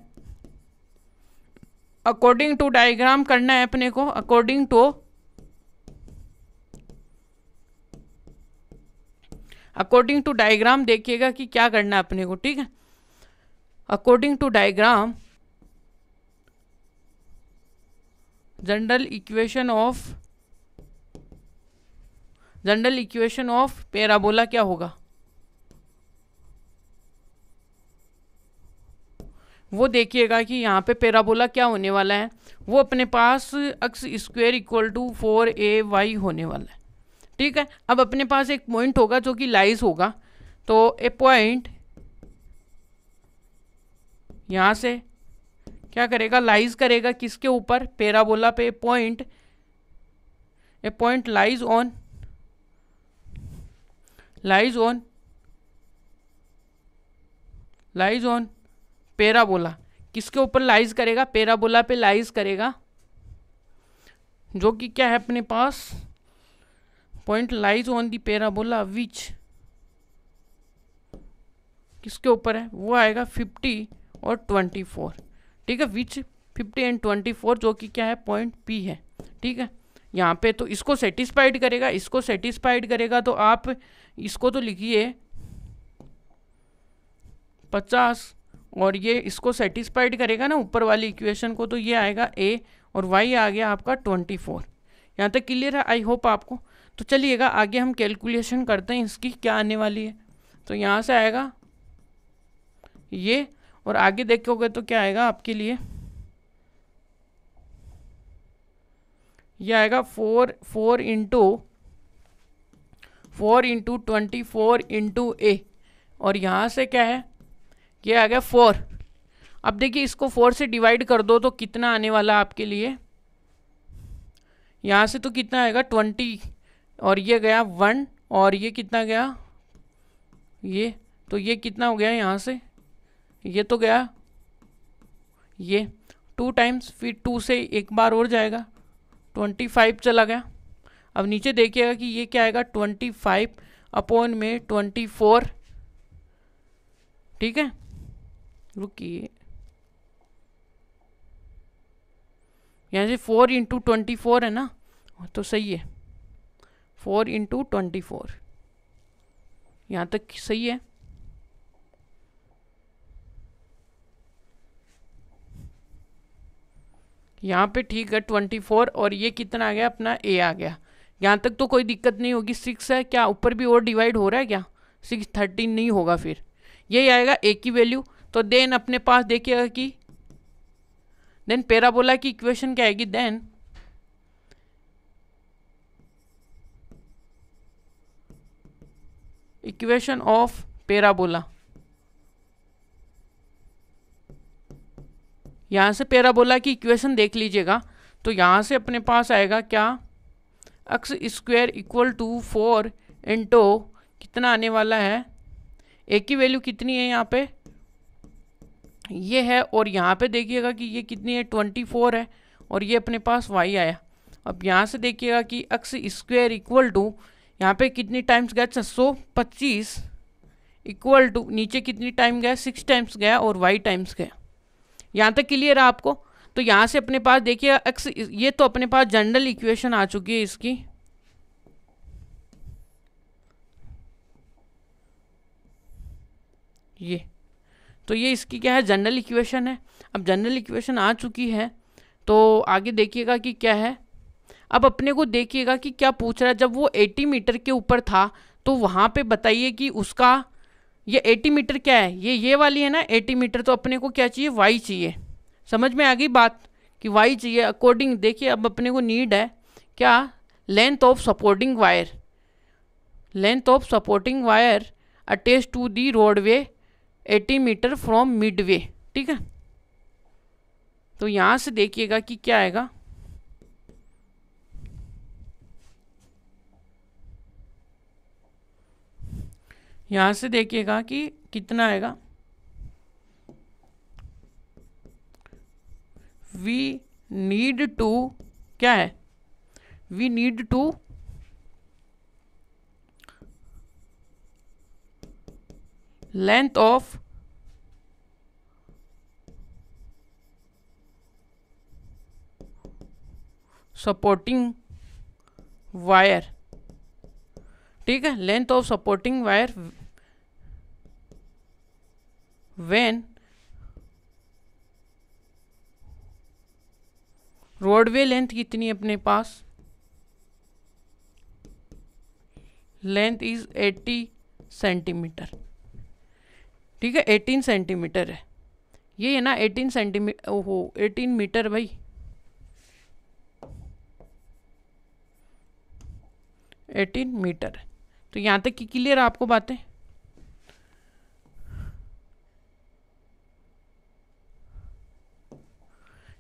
अकॉर्डिंग टू डायग्राम करना है अपने को according to according to diagram देखिएगा कि क्या करना है अपने को ठीक है according to diagram general equation of general equation of parabola क्या होगा वो देखिएगा कि यहाँ पे पेराबोला क्या होने वाला है वो अपने पास x square equal to four A y होने वाला है ठीक है अब अपने पास एक पॉइंट होगा जो कि लाइस होगा तो ए पॉइंट यहाँ से क्या करेगा लाइज करेगा किसके ऊपर पेराबोला पे point A point lies on lies on lies on parabola किसके ऊपर लाइज करेगा पेराबोला पे लाइज करेगा जो कि क्या है अपने पास point lies on the parabola which किसके ऊपर है वो आएगा फिफ्टी और ट्वेंटी फोर ठीक है which fifty and twenty four जो कि क्या है पॉइंट पी है ठीक है यहाँ पे तो इसको सेटिस्फाइड करेगा इसको सेटिस्फाइड करेगा तो आप इसको तो लिखिए पचास और ये इसको सेटिस्फाइड करेगा ना ऊपर वाली इक्वेशन को तो ये आएगा ए और वाई आ गया आपका ट्वेंटी फोर यहाँ तक क्लियर है आई होप आपको तो चलिएगा आगे हम कैलकुलेशन करते हैं इसकी क्या आने वाली है तो यहाँ से आएगा ये और आगे देखोगे तो क्या आएगा आपके लिए ये आएगा four four into four into twenty four into a और यहाँ से क्या है ये आ गया फोर अब देखिए इसको फोर से डिवाइड कर दो तो कितना आने वाला आपके लिए यहाँ से तो कितना आएगा ट्वेंटी और ये गया वन और ये कितना गया ये तो ये कितना हो गया यहाँ से ये तो गया ये टू टाइम्स फिर टू से एक बार और जाएगा ट्वेंटी फाइव चला गया अब नीचे देखिएगा कि ये क्या आएगा ट्वेंटी फाइव अपॉन में ट्वेंटी फोर ठीक है रुकिए यहाँ से फोर इंटू ट्वेंटी फोर है ना तो सही है फोर इंटू ट्वेंटी फोर यहाँ तक सही है यहाँ पे ठीक है ट्वेंटी फोर और ये कितना आ गया अपना ए आ गया यहाँ तक तो कोई दिक्कत नहीं होगी सिक्स है क्या ऊपर भी और डिवाइड हो रहा है क्या सिक्स थर्टीन नहीं होगा फिर यही आएगा ए की वैल्यू तो देन अपने पास देखिएगा कि देन पेराबोला की इक्वेशन क्या आएगी देन इक्वेशन ऑफ पेराबोला यहाँ से बोला की इक्वेशन देख लीजिएगा तो यहाँ से अपने पास आएगा क्या x square equal to four into कितना आने वाला है ए की वैल्यू कितनी है यहाँ पे ये है और यहाँ पे देखिएगा कि ये कितनी है ट्वेंटी फोर है और ये अपने पास वाई आया अब यहाँ से देखिएगा कि एक्स स्क्वेयर इक्वल टू यहाँ पे कितनी टाइम्स गया छः सौ पच्चीस इक्वल टू नीचे कितनी टाइम गया सिक्स टाइम्स गया और वाई टाइम्स गया यहाँ तक क्लियर है आपको तो यहाँ से अपने पास देखिए एक्स ये तो अपने पास जनरल इक्वेशन आ चुकी है इसकी ये तो ये इसकी क्या है जनरल इक्वेशन है अब जनरल इक्वेशन आ चुकी है तो आगे देखिएगा कि क्या है अब अपने को देखिएगा कि क्या पूछ रहा है जब वो 80 मीटर के ऊपर था तो वहाँ पे बताइए कि उसका ये 80 मीटर क्या है ये ये वाली है ना 80 मीटर तो अपने को क्या चाहिए वाई चाहिए समझ में आ गई बात कि वाई चाहिए अकॉर्डिंग देखिए अब अपने को नीड है क्या length of supporting wire length of supporting wire attach to the roadway 80 metre from midway ठीक है तो यहाँ से देखिएगा कि क्या आएगा यहाँ से देखिएगा कि कितना आएगा वी नीड टू क्या है we need to length of supporting wire ठीक है length of supporting wire when roadway length कितनी अपने पास लेंथ इज 80 सेंटीमीटर ठीक है 18 सेंटीमीटर है ये है ना 18 सेंटीमीटर ओहो 18 मीटर भाई 18 मीटर तो यहाँ तक की क्लियर आपको बातें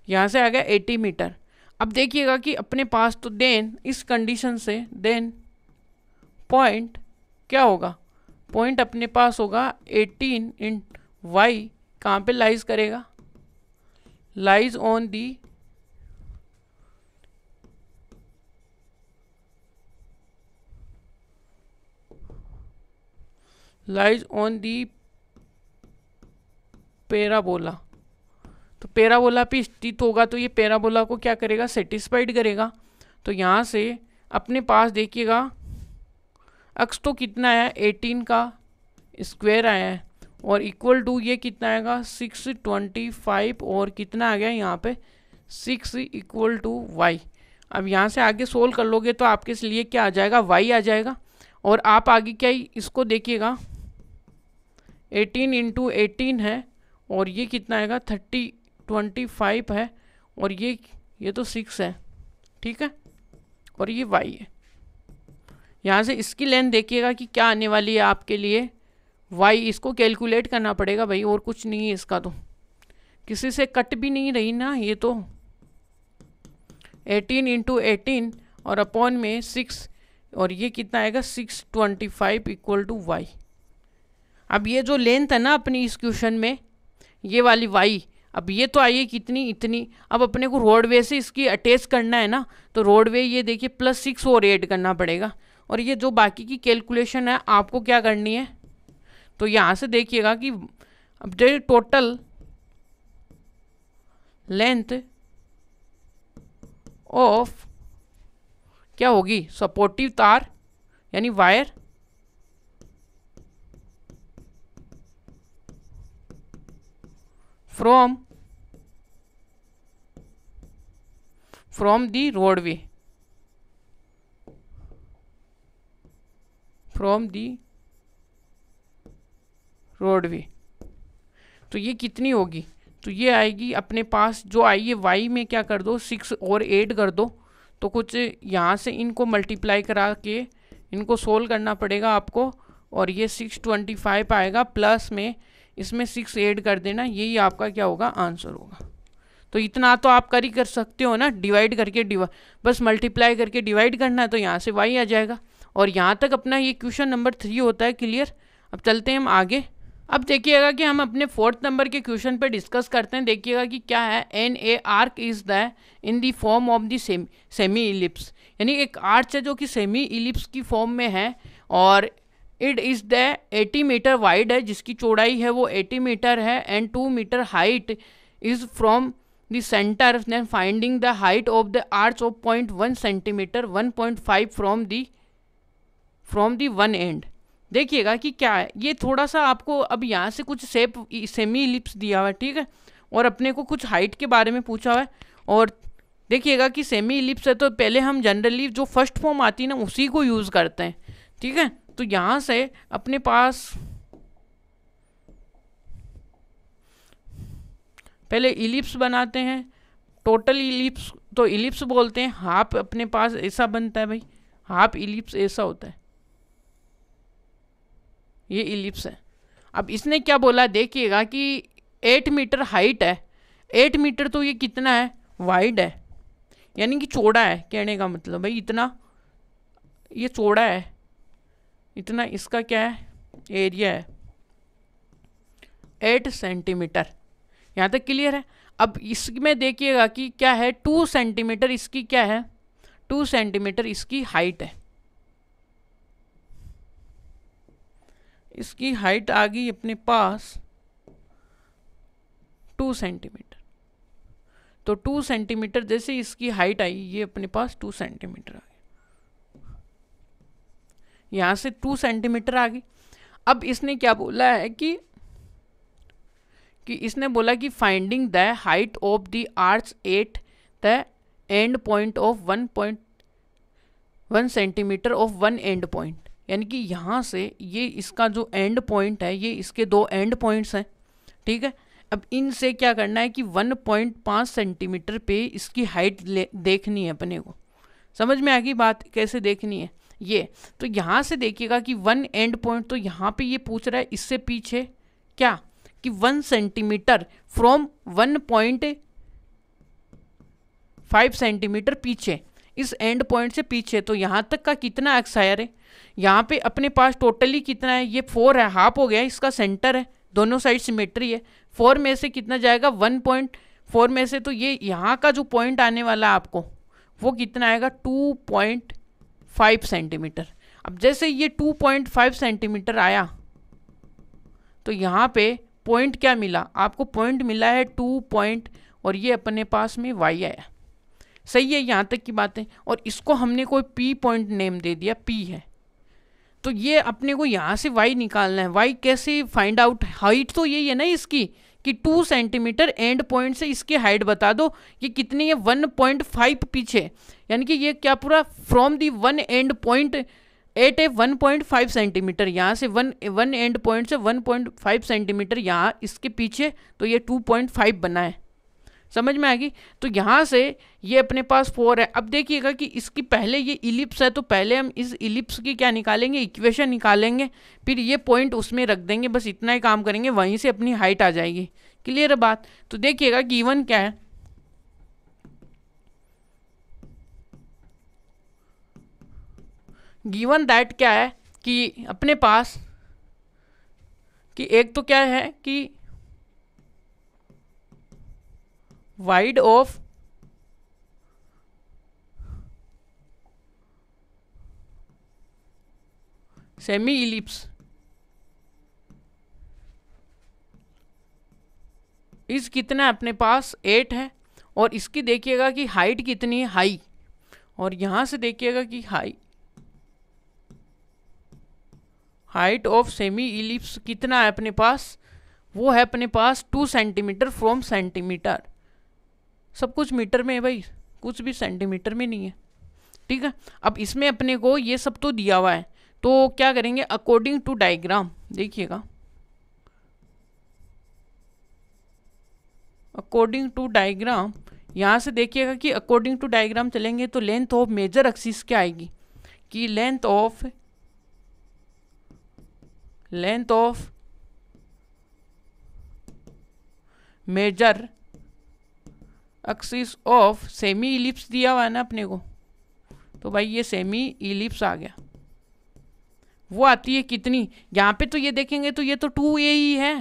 यहाँ से आ गया एटी मीटर अब देखिएगा कि अपने पास तो देन इस कंडीशन से देन पॉइंट क्या होगा पॉइंट अपने पास होगा एटीन इन वाई कहाँ पे लाइज करेगा lies on the lies on the parabola तो पैराबोला पे स्थित होगा तो ये पैराबोला को क्या करेगा सेटिस्फाइड करेगा तो यहाँ से अपने पास देखिएगा अक्स तो कितना आया एटीन का स्क्वायर आया है और इक्वल टू ये कितना आएगा सिक्स ट्वेंटी फाइव और कितना आ गया यहाँ पे सिक्स इक्वल टू वाई अब यहाँ से आगे सोल्व कर लोगे तो आपके लिए क्या आ जाएगा वाई आ जाएगा और आप आगे क्या इसको देखिएगा एटीन इंटू एटीन है और ये कितना आएगा थर्टी ट्वेंटी फाइव है और ये ये तो सिक्स है ठीक है और ये वाई है यहाँ से इसकी लेंथ देखिएगा कि क्या आने वाली है आपके लिए वाई इसको कैलकुलेट करना पड़ेगा भाई और कुछ नहीं है इसका तो किसी से कट भी नहीं रही ना ये तो 18 इंटू एटीन और अपॉन में सिक्स और ये कितना आएगा six twenty five equal to y अब ये जो लेंथ है ना अपनी इस क्वेश्चन में ये वाली वाई अब ये तो आई है कितनी इतनी अब अपने को रोडवे से इसकी अटैच करना है ना तो रोडवे ये देखिए प्लस सिक्स और एड करना पड़ेगा और ये जो बाकी की कैलकुलेशन है आपको क्या करनी है तो यहाँ से देखिएगा कि अब जो टोटल लेंथ ऑफ क्या होगी सपोर्टिव तार यानी wire from from the roadway from the roadway तो ये कितनी होगी तो ये आएगी अपने पास जो आई है वाई में क्या कर दो सिक्स और एट कर दो तो कुछ यहाँ से इनको मल्टीप्लाई करा के इनको सोल्व करना पड़ेगा आपको और ये सिक्स ट्वेंटी फाइव आएगा प्लस में इसमें सिक्स ऐड कर देना यही आपका क्या होगा आंसर होगा तो इतना तो आप कर ही कर सकते हो ना डिवाइड करके डिवा बस मल्टीप्लाई करके डिवाइड करना है तो यहाँ से वाई आ जाएगा और यहाँ तक अपना ये क्वेश्चन नंबर थ्री होता है क्लियर अब चलते हैं हम आगे अब देखिएगा कि हम अपने फोर्थ नंबर के क्वेश्चन पे डिस्कस करते हैं देखिएगा कि क्या है an a arc is the in the form of the semi semi ellipse यानी एक आर्च है जो कि सेमी इलिप्स की फॉर्म में है और it is the 80 metre wide है जिसकी चौड़ाई है वो 80 मीटर है and two metre height is from the centre then finding the height of the arch of point one centimetre one point five from the from the one end देखिएगा कि क्या है ये थोड़ा सा आपको अब यहाँ से कुछ सेप सेमी लिप्स दिया हुआ है ठीक है और अपने को कुछ हाइट के बारे में पूछा हुआ है और देखिएगा कि सेमी लिप्स है तो पहले हम जनरली जो फर्स्ट फॉर्म आती है ना उसी को यूज़ करते हैं ठीक है तो यहाँ से अपने पास पहले इलिप्स बनाते हैं टोटल इलिप्स तो इलिप्स बोलते हैं हाफ अपने पास ऐसा बनता है भाई हाफ इलिप्स ऐसा होता है ये इलिप्स है अब इसने क्या बोला देखिएगा कि एट मीटर हाइट है एट मीटर तो ये कितना है वाइड है यानी कि चौड़ा है कहने का मतलब भाई इतना ये चौड़ा है इतना इसका क्या है एरिया है एट सेंटीमीटर यहाँ तक क्लियर है अब इसमें देखिएगा कि क्या है टू सेंटीमीटर इसकी क्या है टू सेंटीमीटर इसकी हाइट है इसकी हाइट आ गई अपने पास टू सेंटीमीटर तो टू सेंटीमीटर जैसे इसकी हाइट आई ये अपने पास टू सेंटीमीटर आ यहाँ से टू सेंटीमीटर आ गई अब इसने क्या बोला है कि कि इसने बोला कि finding the height of the arch at the end point of one point one centimetre of one end point यानी कि यहाँ से ये इसका जो एंड पॉइंट है ये इसके दो एंड पॉइंट्स हैं ठीक है अब इनसे क्या करना है कि 1.5 सेंटीमीटर पे इसकी हाइट देखनी है अपने को समझ में आ गई बात कैसे देखनी है ये तो यहाँ से देखिएगा कि वन एंड पॉइंट तो यहाँ पे ये पूछ रहा है इससे पीछे क्या कि one centimetre from one point five centimetre पीछे इस एंड पॉइंट से पीछे तो यहाँ तक का कितना एक्स हायर है यहाँ पे अपने पास टोटली कितना है ये फोर है हाफ हो गया इसका सेंटर है दोनों साइड सिमेट्री है फोर में से कितना जाएगा वन पॉइंट फोर में से तो ये यहाँ का जो पॉइंट आने वाला आपको वो कितना आएगा टू पॉइंट फाइव सेंटीमीटर अब जैसे ये टू पॉइंट फाइव सेंटीमीटर आया तो यहाँ पे पॉइंट क्या मिला आपको पॉइंट मिला है टू पॉइंट और ये अपने पास में वाई आया सही है यहाँ तक की बात है और इसको हमने कोई पी पॉइंट नेम दे दिया पी है तो ये अपने को यहाँ से वाई निकालना है वाई कैसे फाइंड आउट हाइट तो यही है ना इसकी कि टू सेंटीमीटर एंड पॉइंट से इसकी हाइट बता दो ये कितनी है वन पॉइंट फाइव पीछे यानी कि ये क्या पूरा from the one end point at a one point five centimetre यहाँ से वन वन एंड पॉइंट से वन पॉइंट फाइव सेंटीमीटर यहाँ इसके पीछे तो ये टू पॉइंट फाइव बना है समझ में आएगी तो यहाँ से ये अपने पास फोर है अब देखिएगा कि इसकी पहले ये इलिप्स है तो पहले हम इस इलिप्स की क्या निकालेंगे इक्वेशन निकालेंगे फिर ये पॉइंट उसमें रख देंगे बस इतना ही काम करेंगे वहीं से अपनी हाइट आ जाएगी क्लियर है बात तो देखिएगा कि इवन क्या है गिवन दैट क्या है कि अपने पास कि एक तो क्या है कि वाइड ऑफ सेमी इलिप्स इस कितना अपने पास एट है और इसकी देखिएगा कि हाइट कितनी है हाई और यहां से देखिएगा कि high height of semi ellipse कितना है अपने पास वो है अपने पास टू सेंटीमीटर फ्रॉम सेंटीमीटर सब कुछ मीटर में है भाई कुछ भी सेंटीमीटर में नहीं है ठीक है अब इसमें अपने को ये सब तो दिया हुआ है तो क्या करेंगे अकॉर्डिंग टू डाइग्राम देखिएगा अकॉर्डिंग टू डाइग्राम यहाँ से देखिएगा कि अकॉर्डिंग टू डाइग्राम चलेंगे तो लेंथ ऑफ मेजर एक्सिस क्या आएगी कि length of length of major axis of semi ellipse दिया हुआ है ना अपने को तो भाई ये सेमी इलिप्स आ गया वो आती है कितनी यहाँ पे तो ये देखेंगे तो ये तो टू ए ही है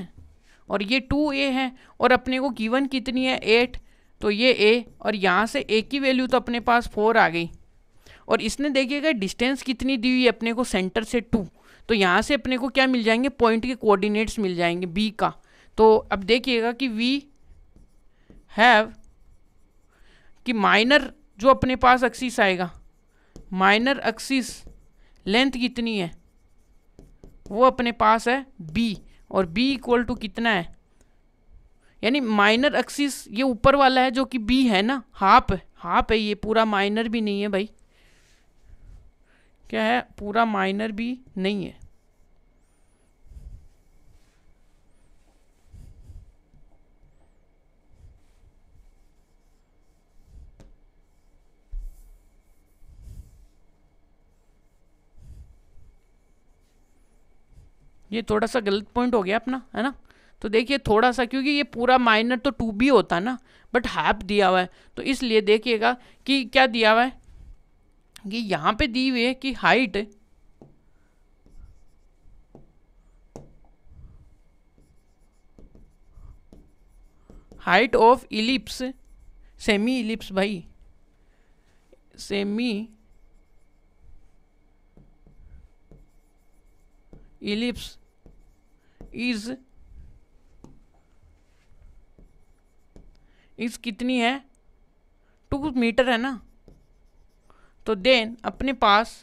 और ये टू ए है और अपने को गिवन कितनी है एट तो ये ए और यहाँ से ए की वैल्यू तो अपने पास फोर आ गई और इसने देखिएगा डिस्टेंस कितनी दी हुई अपने को सेंटर से टू तो यहाँ से अपने को क्या मिल जाएंगे पॉइंट के कोऑर्डिनेट्स मिल जाएंगे बी का तो अब देखिएगा कि वी हैव कि माइनर जो अपने पास एक्सिस आएगा माइनर एक्सिस लेंथ कितनी है वो अपने पास है बी और बी इक्वल टू कितना है यानी माइनर एक्सिस ये ऊपर वाला है जो कि बी है ना हाफ हाफ है ये पूरा माइनर भी नहीं है भाई क्या है पूरा माइनर भी नहीं है ये थोड़ा सा गलत पॉइंट हो गया अपना है ना तो देखिए थोड़ा सा क्योंकि ये पूरा माइनर तो टू बी होता ना बट हैप दिया हुआ है तो इसलिए देखिएगा कि क्या दिया हुआ है कि यहाँ पे दी हुई है कि height height of ellipse semi ellipse भाई सेमी ellipse इज इज कितनी है टू मीटर है ना तो देन अपने पास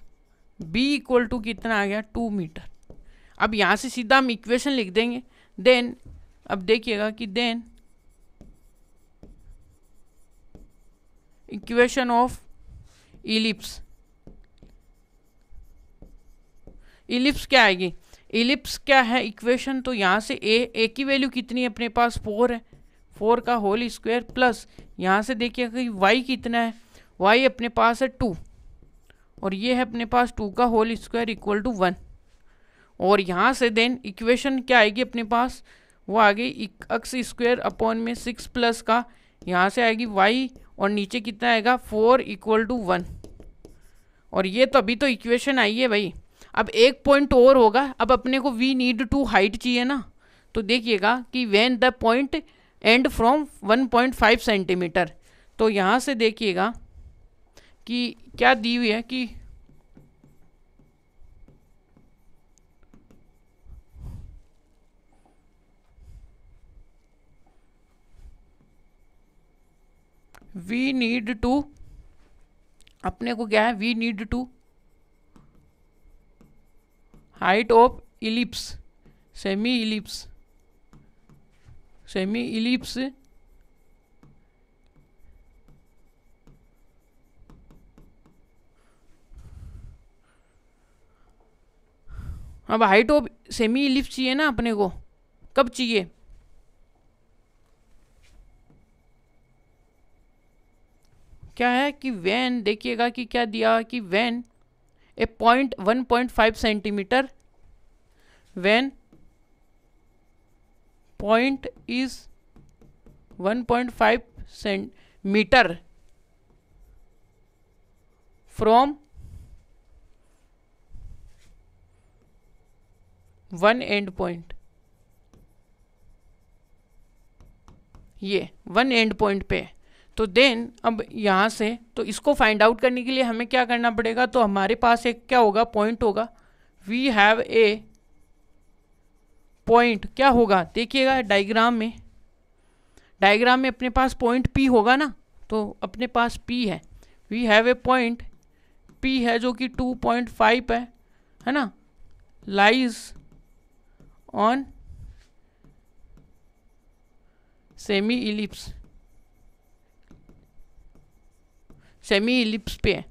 b इक्वल टू कितना आ गया टू मीटर अब यहाँ से सीधा हम इक्वेशन लिख देंगे देन अब देखिएगा कि then equation of ellipse ellipse क्या आएगी इलिप्स क्या है इक्वेशन तो यहाँ से ए ए की वैल्यू कितनी है अपने पास फोर है फोर का होल स्क्वायर प्लस यहाँ से देखिए कि वाई कितना है वाई अपने पास है टू और ये है अपने पास टू का whole square equal to one और यहाँ से देन इक्वेशन क्या आएगी अपने पास वो आ गई एक्स स्क्वायर अपॉन में सिक्स प्लस का यहाँ से आएगी वाई और नीचे कितना आएगा फोर इक्वल टू वन और ये तो अभी तो इक्वेशन आई है भाई अब एक पॉइंट और होगा अब अपने को वी नीड टू हाइट चाहिए ना तो देखिएगा कि when the point end from 1.5 centimetre तो यहाँ से देखिएगा कि क्या दी हुई है कि वी नीड टू अपने को क्या है we need to height of ellipse semi ellipse semi ellipse अब हाइट ऑफ सेमी इलिप्स चाहिए ना अपने को कब चाहिए क्या है कि वैन देखिएगा कि क्या दिया कि when a point one point five centimetre when point is one point five centimetre from one end point ये वन एंड पॉइंट पे है तो देन अब यहाँ से तो इसको फाइंड आउट करने के लिए हमें क्या करना पड़ेगा तो हमारे पास एक क्या होगा पॉइंट होगा वी हैव ए पॉइंट क्या होगा देखिएगा डायग्राम में डायग्राम में अपने पास पॉइंट पी होगा ना तो अपने पास पी है we have a point P है जो कि टू पॉइंट फाइव है है ना lies on semi ellipse semi ellipse पे है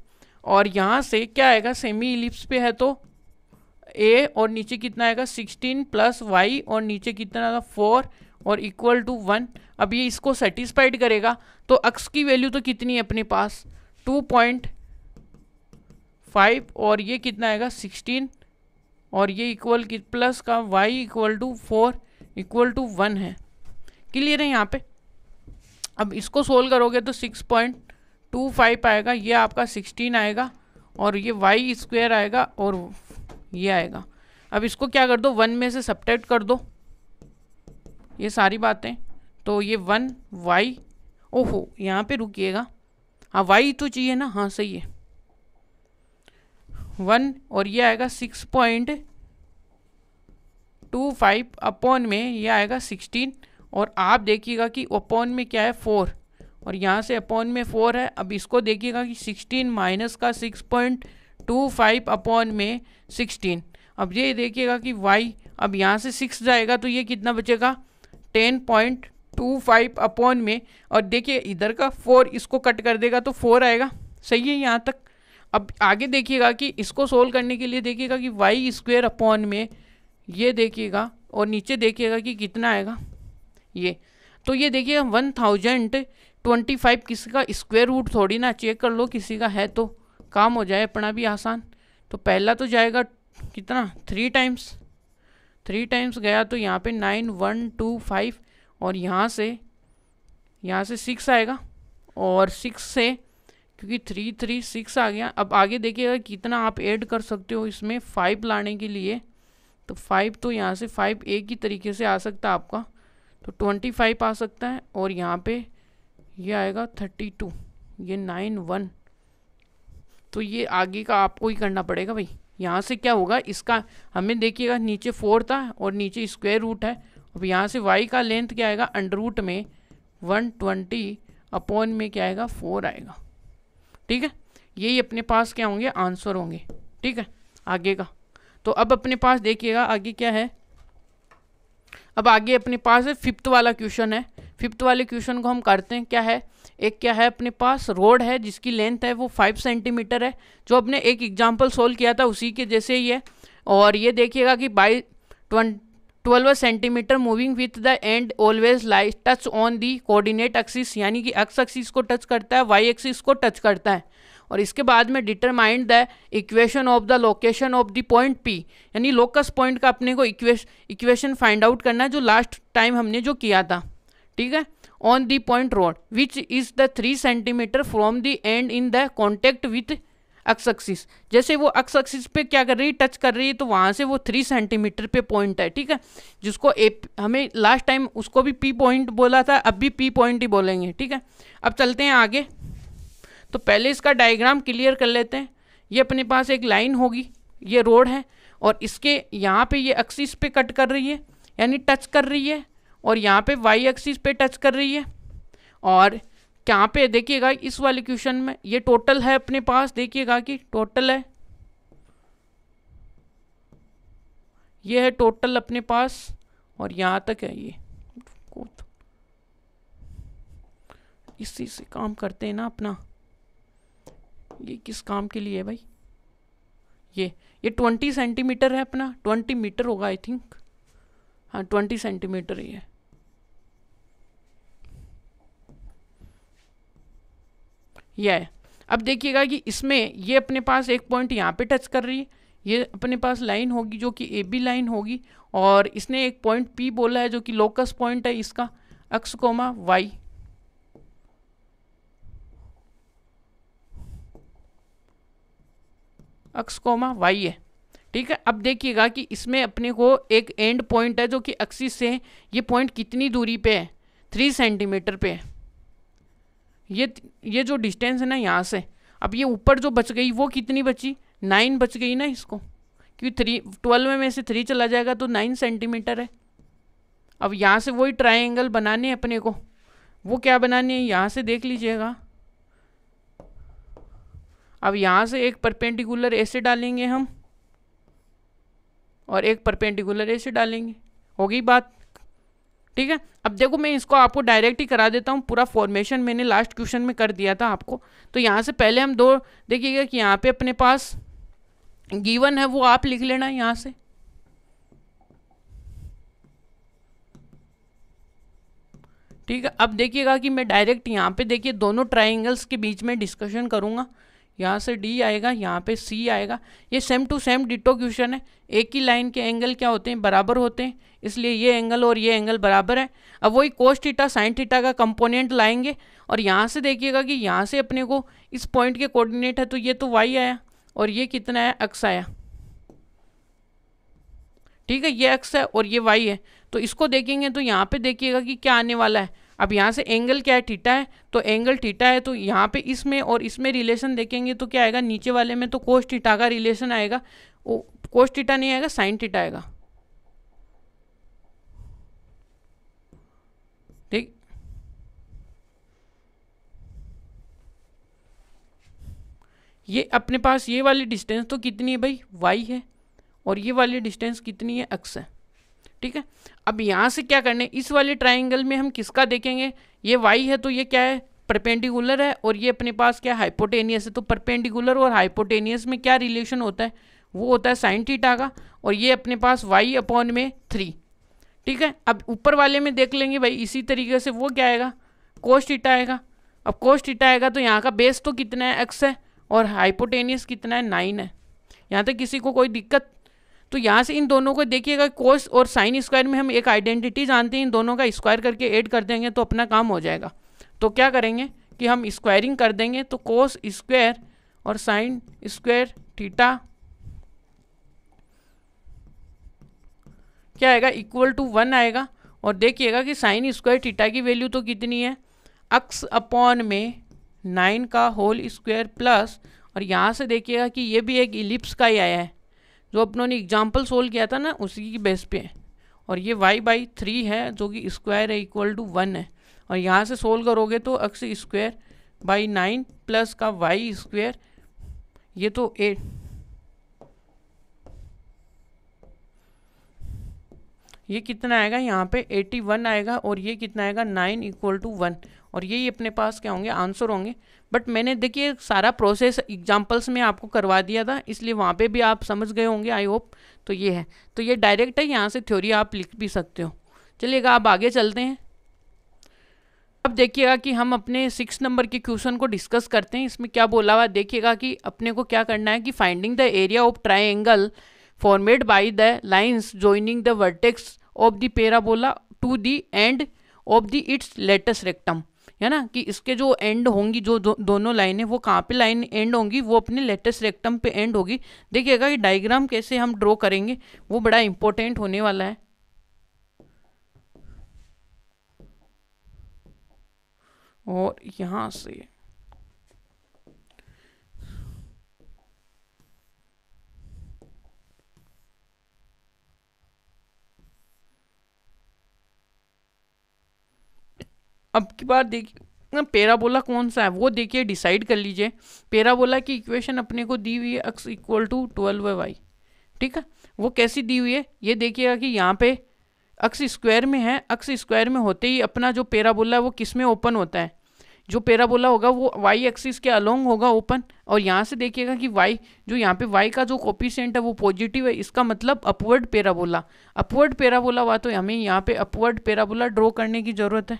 और यहाँ से क्या आएगा सेमी इलिप्स पे है तो ए और नीचे कितना आएगा सिक्सटीन प्लस वाई और नीचे कितना आएगा फोर और इक्वल टू वन अब ये इसको सेटिस्फाइड करेगा तो अक्स की वैल्यू तो कितनी है अपने पास टू पॉइंट फाइव और ये कितना आएगा सिक्सटीन और ये इक्वल कि प्लस का y equal to four equal to one है क्लियर है यहाँ पे अब इसको सोल्व करोगे तो सिक्स पॉइंट टू फाइव आएगा ये आपका सिक्सटीन आएगा और ये वाई स्क्वेयर आएगा और ये आएगा अब इसको क्या कर दो वन में से सब्ट्रैक्ट कर दो ये सारी बातें तो ये वन वाई ओहो यहाँ पे रुकिएगा हाँ वाई तो चाहिए ना हाँ सही है वन और ये आएगा six point two five upon में ये आएगा सिक्सटीन और आप देखिएगा कि अपॉन में क्या है फोर और यहाँ से अपॉन में फोर है अब इसको देखिएगा कि सिक्सटीन माइनस का six point two five upon में सिक्सटीन अब ये देखिएगा कि वाई अब यहाँ से सिक्स जाएगा तो ये कितना बचेगा ten point two five upon में और देखिए इधर का फोर इसको कट कर देगा तो फोर आएगा सही है यहाँ तक अब आगे देखिएगा कि इसको सोल्व करने के लिए देखिएगा कि वाई स्क्वेयर अपॉन में ये देखिएगा और नीचे देखिएगा कि कितना आएगा ये तो ये देखिएगा वन थाउजेंड ट्वेंटी फाइव किसी का स्क्वेयर रूट थोड़ी ना चेक कर लो किसी का है तो काम हो जाए अपना भी आसान तो पहला तो जाएगा कितना थ्री टाइम्स थ्री टाइम्स गया तो यहाँ पे नाइन वन टू फाइव और यहाँ से यहाँ से सिक्स आएगा और सिक्स से क्योंकि थ्री थ्री सिक्स आ गया अब आगे देखिएगा कितना आप ऐड कर सकते हो इसमें फाइव लाने के लिए तो फाइव तो यहाँ से फाइव एक ही तरीके से आ सकता है आपका तो ट्वेंटी फाइव आ सकता है और यहाँ पे ये आएगा थर्टी टू ये नाइन वन तो ये आगे का आपको ही करना पड़ेगा भाई यहाँ से क्या होगा इसका हमें देखिएगा नीचे फोर था और नीचे स्क्वायर रूट है अब यहाँ से वाई का लेंथ क्या आएगा अंडर रूट में वन ट्वेंटी अपॉन में क्या आएगा फोर आएगा ठीक है यही अपने पास क्या होंगे आंसर होंगे ठीक है आगे का तो अब अपने पास देखिएगा आगे क्या है अब आगे अपने पास फिफ्थ वाला क्वेश्चन है फिफ्थ वाले क्वेश्चन को हम करते हैं क्या है एक क्या है अपने पास रोड है जिसकी लेंथ है वो फाइव सेंटीमीटर है जो अपने एक एग्जाम्पल सोल्व किया था उसी के जैसे ही है और ये देखिएगा कि by twelve centimetre moving with the end always light touch on the coordinate axis यानी कि एक्स एक्सिस को टच करता है वाई एक्सिस को टच करता है और इसके बाद में determined the equation of the location of the point P यानी लोकस पॉइंट का अपने को इक्वेश इक्वेशन फाइंड आउट करना है जो लास्ट टाइम हमने जो किया था ठीक है on the point rod which is the three centimetre from the end in the contact with axis जैसे वो अक्सक्सिस पे क्या कर रही है टच कर रही है तो वहाँ से वो थ्री सेंटीमीटर पे पॉइंट है ठीक है जिसको ए हमें लास्ट टाइम उसको भी पी पॉइंट बोला था अब भी पी पॉइंट ही बोलेंगे ठीक है अब चलते हैं आगे तो पहले इसका डायग्राम क्लियर कर लेते हैं ये अपने पास एक लाइन होगी ये रोड है और इसके यहाँ पे ये अक्सिस पे कट कर रही है यानी टच कर रही है और यहाँ पे वाई एक्सिस पे टच कर रही है और यहाँ पे देखिएगा इस वाले क्वेश्चन में ये टोटल है अपने पास देखिएगा कि टोटल है ये है टोटल अपने पास और यहाँ तक है ये इसी से काम करते हैं ना अपना ये किस काम के लिए है भाई ये ये ट्वेंटी सेंटीमीटर है अपना ट्वेंटी मीटर होगा आई थिंक हाँ ट्वेंटी सेंटीमीटर ही है यह है अब देखिएगा कि इसमें ये अपने पास एक पॉइंट यहाँ पे टच कर रही है ये अपने पास लाइन होगी जो कि ए बी लाइन होगी और इसने एक पॉइंट पी बोला है जो कि लोकस पॉइंट है इसका x comma y x comma y है ठीक है अब देखिएगा कि इसमें अपने को एक एंड पॉइंट है जो कि एक्सिस से ये पॉइंट कितनी दूरी पे है थ्री सेंटीमीटर पे है ये ये जो डिस्टेंस है ना यहाँ से अब ये ऊपर जो बच गई वो कितनी बची नाइन बच गई ना इसको क्योंकि थ्री ट्वेल्व में से थ्री चला जाएगा तो नाइन सेंटीमीटर है अब यहाँ से वही ट्राइंगल बनाने हैं अपने को वो क्या बनाने है यहाँ से देख लीजिएगा अब यहाँ से एक परपेंडिकुलर ऐसे डालेंगे हम और एक परपेंडिकुलर ऐसे डालेंगे हो गई बात ठीक है अब देखो मैं इसको आपको डायरेक्ट ही करा देता हूँ पूरा फॉर्मेशन मैंने लास्ट क्वेश्चन में कर दिया था आपको तो यहाँ से पहले हम दो देखिएगा कि यहाँ पे अपने पास गिवन है वो आप लिख लेना यहाँ से ठीक है अब देखिएगा कि मैं डायरेक्ट यहाँ पे देखिए दोनों ट्राइंगल्स के बीच में डिस्कशन करूँगा यहाँ से डी आएगा यहाँ पे सी आएगा ये same to same ditto question है एक ही लाइन के एंगल क्या होते हैं बराबर होते हैं इसलिए ये एंगल और ये एंगल बराबर है अब वही कोस्ट टीटा साइन टीटा का कंपोनेंट लाएंगे और यहाँ से देखिएगा कि यहाँ से अपने को इस पॉइंट के कोऑर्डिनेट है तो ये तो वाई आया और ये कितना है एक्स आया ठीक है ये एक्स है और ये वाई है तो इसको देखेंगे तो यहाँ पर देखिएगा कि क्या आने वाला है अब यहाँ से एंगल क्या है टीटा है तो एंगल टीटा है तो यहाँ पे इसमें और इसमें रिलेशन देखेंगे तो क्या आएगा नीचे वाले में तो कोस टीटा का रिलेशन आएगा वो कोस टीटा नहीं आएगा साइन टीटा आएगा ठीक ये अपने पास ये वाली डिस्टेंस तो कितनी है भाई वाई है और ये वाली डिस्टेंस कितनी है एक्स है ठीक है अब यहाँ से क्या करने इस वाले ट्राइंगल में हम किसका देखेंगे ये वाई है तो ये क्या है परपेंडिकुलर है और ये अपने पास क्या हाइपोटेनियस है तो परपेंडिकुलर और हाइपोटेनियस में क्या रिलेशन होता है वो होता है साइन थीटा का और ये अपने पास वाई अपॉन में थ्री ठीक है अब ऊपर वाले में देख लेंगे भाई इसी तरीके से वो क्या आएगा कोस्ट थीटा आएगा अब कोस्ट थीटा आएगा तो यहाँ का बेस तो कितना है एक्स है और हाइपोटेनियस कितना है नाइन है यहाँ तक किसी को कोई दिक्कत तो यहाँ से इन दोनों को देखिएगा कोस और साइन स्क्वायर में हम एक आइडेंटिटी जानते हैं इन दोनों का स्क्वायर करके ऐड कर देंगे तो अपना काम हो जाएगा तो क्या करेंगे कि हम स्क्वायरिंग कर देंगे तो कोस स्क्वायर और साइन स्क्वायर थीटा क्या आएगा इक्वल टू वन आएगा और देखिएगा कि साइन स्क्वायर थीटा की वैल्यू तो कितनी है अक्स अपॉन में नाइन का होल स्क्वायर प्लस और यहाँ से देखिएगा कि ये भी एक इलिप्स का ही आया है जो अपनों ने एग्जाम्पल सोल्व किया था ना उसी की बेस पे है और ये y बाई थ्री है जो कि स्क्वायर है इक्वल टू वन है और यहाँ से सोल्व करोगे तो x square by nine plus का वाई स्क्वायर ये तो एट ये कितना आएगा यहाँ पे 81 आएगा और ये कितना आएगा 9 इक्वल टू वन और यही अपने पास क्या होंगे आंसर होंगे बट मैंने देखिए सारा प्रोसेस एग्जाम्पल्स में आपको करवा दिया था इसलिए वहाँ पे भी आप समझ गए होंगे आई होप तो ये है तो ये डायरेक्ट है यहाँ से थ्योरी आप लिख भी सकते हो चलिएगा आप आगे चलते हैं अब देखिएगा कि हम अपने सिक्स नंबर के क्वेश्चन को डिस्कस करते हैं इसमें क्या बोला हुआ देखिएगा कि अपने को क्या करना है कि finding the area of triangle formed by the lines joining the vertex of the parabola to the end of the its latus rectum है ना कि इसके जो एंड होंगी जो दो, दोनों लाइनें वो कहाँ पे लाइन एंड होंगी वो अपने लेटेस्ट रेक्टम पे एंड होगी देखिएगा कि डायग्राम कैसे हम ड्रॉ करेंगे वो बड़ा इंपॉर्टेंट होने वाला है और यहाँ से अब की बात देखिए पेराबोला कौन सा है वो देखिए डिसाइड कर लीजिए पेराबोला की इक्वेशन अपने को दी हुई है x equal to twelve y ठीक है वो कैसी दी हुई है ये देखिएगा कि यहाँ पे अक्स स्क्वायर में है अक्स स्क्वायर में होते ही अपना जो पेराबोला है वो किस में ओपन होता है जो पेराबोला होगा वो वाई एक्सिस के अलोंग होगा ओपन और यहाँ से देखिएगा कि वाई जो यहाँ पे वाई का जो कॉपीसेंट है वो पॉजिटिव है इसका मतलब अपवर्ड पेराबोला अपवर्ड पेराबोला हुआ तो हमें यहाँ पे अपवर्ड पेराबोला ड्रॉ करने की ज़रूरत है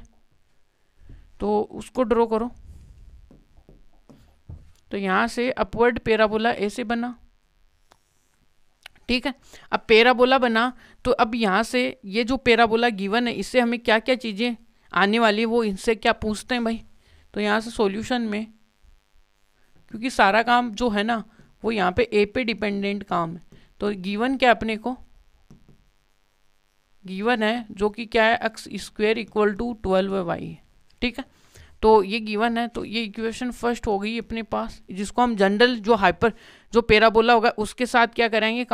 तो उसको ड्रॉ करो तो यहाँ से अपवर्ड पेराबोला ऐसे बना ठीक है अब पेराबोला बना तो अब यहाँ से ये जो पेराबोला गिवन है इससे हमें क्या क्या चीज़ें आने वाली वो इनसे क्या पूछते हैं भाई तो यहाँ से सॉल्यूशन में क्योंकि सारा काम जो है ना वो यहाँ पे ए पे डिपेंडेंट काम है तो गिवन क्या अपने को गिवन है जो कि क्या है x square equal to twelve y है ठीक है तो ये गिवन है तो ये इक्वेशन फर्स्ट हो गई अपने पास जिसको हम जनरल जो हाइपर जो पेराबोला होगा उसके साथ क्या कराएंगे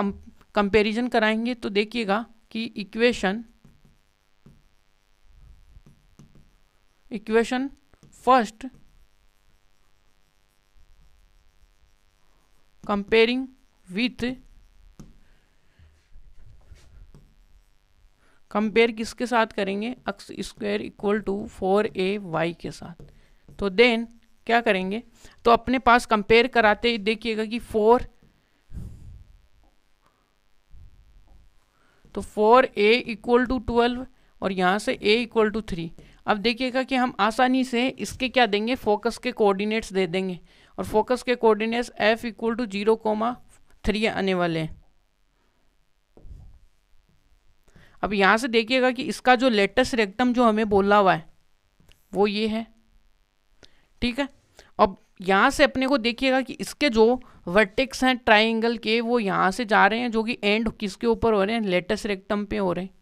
कंपेरिजन कराएंगे तो देखिएगा कि equation equation first comparing with compare किसके साथ करेंगे x square equal to four A y के साथ तो देन क्या करेंगे तो अपने पास कंपेयर कराते ही देखिएगा कि फोर तो four a equal to twelve और यहाँ से ए इक्वल टू थ्री अब देखिएगा कि हम आसानी से इसके क्या देंगे फोकस के कोऑर्डिनेट्स दे देंगे और फोकस के coordinates f equal to zero comma three आने वाले हैं अब यहाँ से देखिएगा कि इसका जो लेटेस्ट रेक्टम जो हमें बोला हुआ है वो ये है ठीक है अब यहाँ से अपने को देखिएगा कि इसके जो वर्टिक्स हैं ट्राइंगल के वो यहाँ से जा रहे हैं जो कि एंड किसके ऊपर हो रहे हैं लेटेस्ट रेक्टम पे हो रहे हैं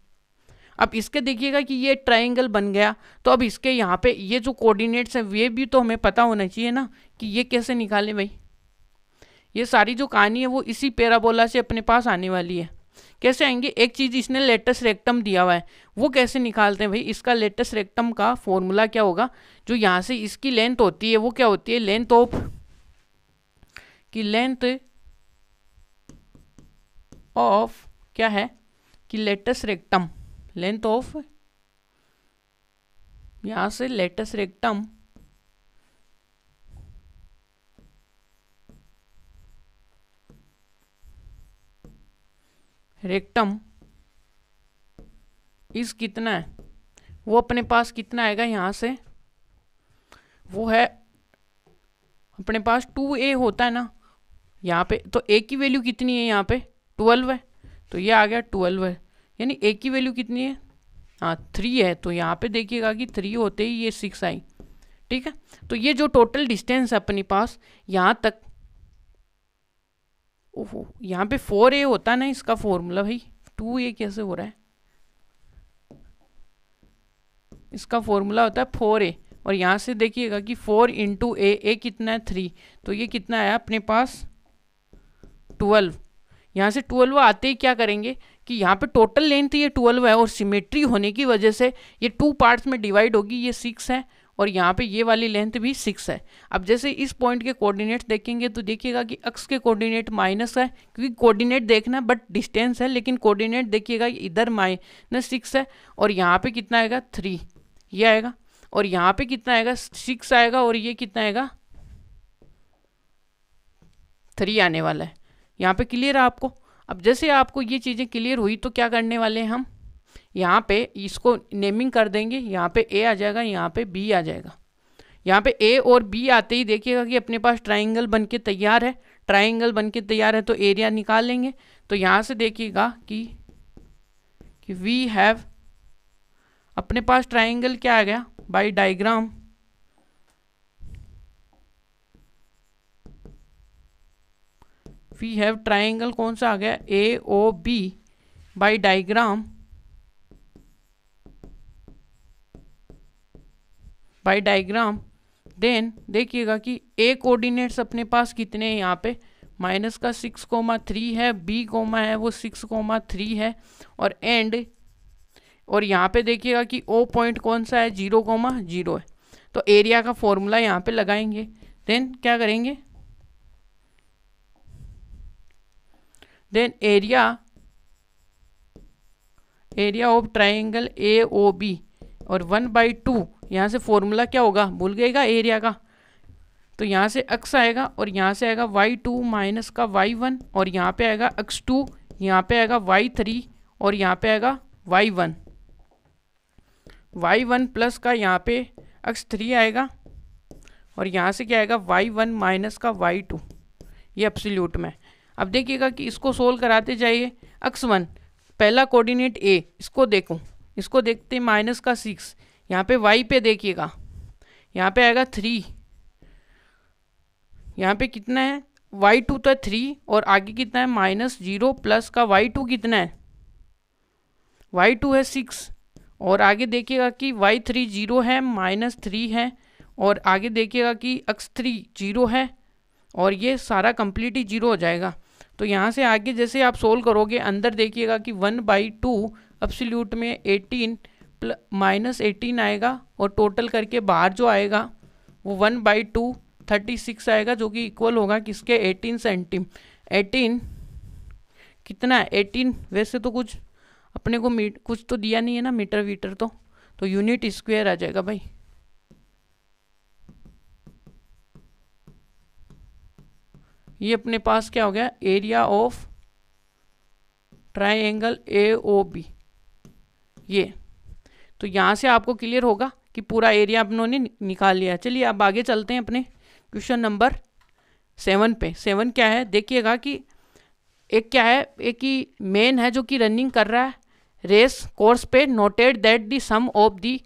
अब इसके देखिएगा कि ये ट्राइंगल बन गया तो अब इसके यहाँ पे ये जो कोऑर्डिनेट्स हैं वे भी तो हमें पता होना चाहिए ना कि ये कैसे निकालें भाई ये सारी जो कहानी है वो इसी पैराबोला से अपने पास आने वाली है कैसे आएंगे एक चीज़ इसने लेटेस्ट रेक्टम दिया हुआ है वो कैसे निकालते हैं भाई इसका लेटेस्ट रेक्टम का फॉर्मूला क्या होगा जो यहाँ से इसकी लेंथ होती है वो क्या होती है लेंथ ऑफ कि लेंथ ऑफ क्या है कि लेटेस्ट रेक्टम लेंथ ऑफ यहाँ से लेटेस्ट रेक्टम रेक्टम इस कितना है वो अपने पास कितना आएगा यहाँ से वो है अपने पास टू ए होता है ना यहाँ पे तो ए की वैल्यू कितनी है यहाँ पे ट्वेल्व है तो ये आ गया ट्वेल्व है यानी ए की वैल्यू कितनी है हाँ थ्री है तो यहाँ पे देखिएगा कि थ्री होते ही ये सिक्स आई ठीक है तो ये जो टोटल डिस्टेंस है अपने पास यहाँ तक ओहो यहाँ पे फोर ए होता है ना इसका फॉर्मूला भाई टू ए कैसे हो रहा है इसका फॉर्मूला होता है फोर ए और यहाँ से देखिएगा कि फोर इंटू ए ए कितना है थ्री तो ये कितना है अपने पास ट्वेल्व यहाँ से ट्वेल्व आते ही क्या करेंगे कि यहाँ पे टोटल लेंथ ये ट्वेल्व है और सिमेट्री होने की वजह से ये टू पार्ट्स में डिवाइड होगी ये सिक्स है और यहाँ पे ये वाली लेंथ भी सिक्स है अब जैसे इस पॉइंट के कोऑर्डिनेट देखेंगे तो देखिएगा कि अक्स के कोऑर्डिनेट माइनस है क्योंकि कोऑर्डिनेट देखना है बट डिस्टेंस है लेकिन कोऑर्डिनेट देखिएगा इधर माइनस सिक्स है और यहाँ पे कितना आएगा थ्री ये आएगा और यहाँ पे कितना आएगा सिक्स आएगा और ये कितना आएगा थ्री आने वाला है यहाँ पर क्लियर है आपको अब जैसे आपको ये चीज़ें क्लियर हुई तो क्या करने वाले हैं हम यहाँ पे इसको नेमिंग कर देंगे यहाँ पे ए आ जाएगा यहाँ पे बी आ जाएगा यहाँ पे ए और बी आते ही देखिएगा कि अपने पास ट्राइंगल बन के तैयार है ट्राइंगल बन के तैयार है तो एरिया निकाल लेंगे तो यहाँ से देखिएगा कि कि वी हैव अपने पास ट्राइंगल क्या आ गया by diagram we have triangle कौन सा आ गया A O B by diagram by diagram then देखिएगा कि ए कोऑर्डिनेट्स अपने पास कितने हैं यहाँ पे माइनस का सिक्स कोमा थ्री है बी कोमा है वो सिक्स कोमा थ्री है और एंड और यहाँ पे देखिएगा कि ओ पॉइंट कौन सा है जीरो कोमा जीरो है तो एरिया का फॉर्मूला यहाँ पे लगाएंगे देन क्या करेंगे then area area of triangle A O B और वन बाई टू यहाँ से फॉर्मूला क्या होगा भूल गएगा एरिया का तो यहाँ से एक्स आएगा और यहाँ से आएगा वाई टू माइनस का वाई वन और यहाँ पे आएगा एक्स टू यहाँ पे आएगा वाई थ्री और यहाँ पे आएगा y one y one plus का यहाँ पे एक्स थ्री आएगा और यहाँ से क्या आएगा वाई वन माइनस का वाई टू ये एप्सिल्यूट में अब देखिएगा कि इसको सोल्व कराते जाइए एक्स वन पहला कोऑर्डिनेट ए इसको देखो इसको देखते माइनस का सिक्स यहाँ पे वाई पे देखिएगा यहाँ पे आएगा थ्री यहाँ पे कितना है वाई टू तो थ्री और आगे कितना है माइनस जीरो प्लस का वाई टू कितना है वाई टू है सिक्स और आगे देखिएगा कि वाई थ्री जीरो है माइनस थ्री है और आगे देखिएगा कि एक्स थ्री जीरो है और ये सारा कम्प्लीट ही जीरो हो जाएगा तो यहाँ से आगे जैसे आप सोल्व करोगे अंदर देखिएगा कि वन बाई टू अब्सोल्यूट में एटीन माइनस एटीन आएगा और टोटल करके बाहर जो आएगा वो one by two thirty six आएगा जो कि इक्वल होगा किसके एटीन सेंटीम एटीन कितना है एटीन वैसे तो कुछ अपने को मीट कुछ तो दिया नहीं है ना मीटर वीटर तो तो यूनिट स्क्वायर आ जाएगा भाई ये अपने पास क्या हो गया area of triangle A O B ये तो यहाँ से आपको क्लियर होगा कि पूरा एरिया ने निकाल लिया चलिए आप आगे चलते हैं अपने क्वेश्चन नंबर सेवन पे सेवन क्या है देखिएगा कि एक क्या है एक ही मेन है जो कि रनिंग कर रहा है रेस कोर्स पे noted that the sum of the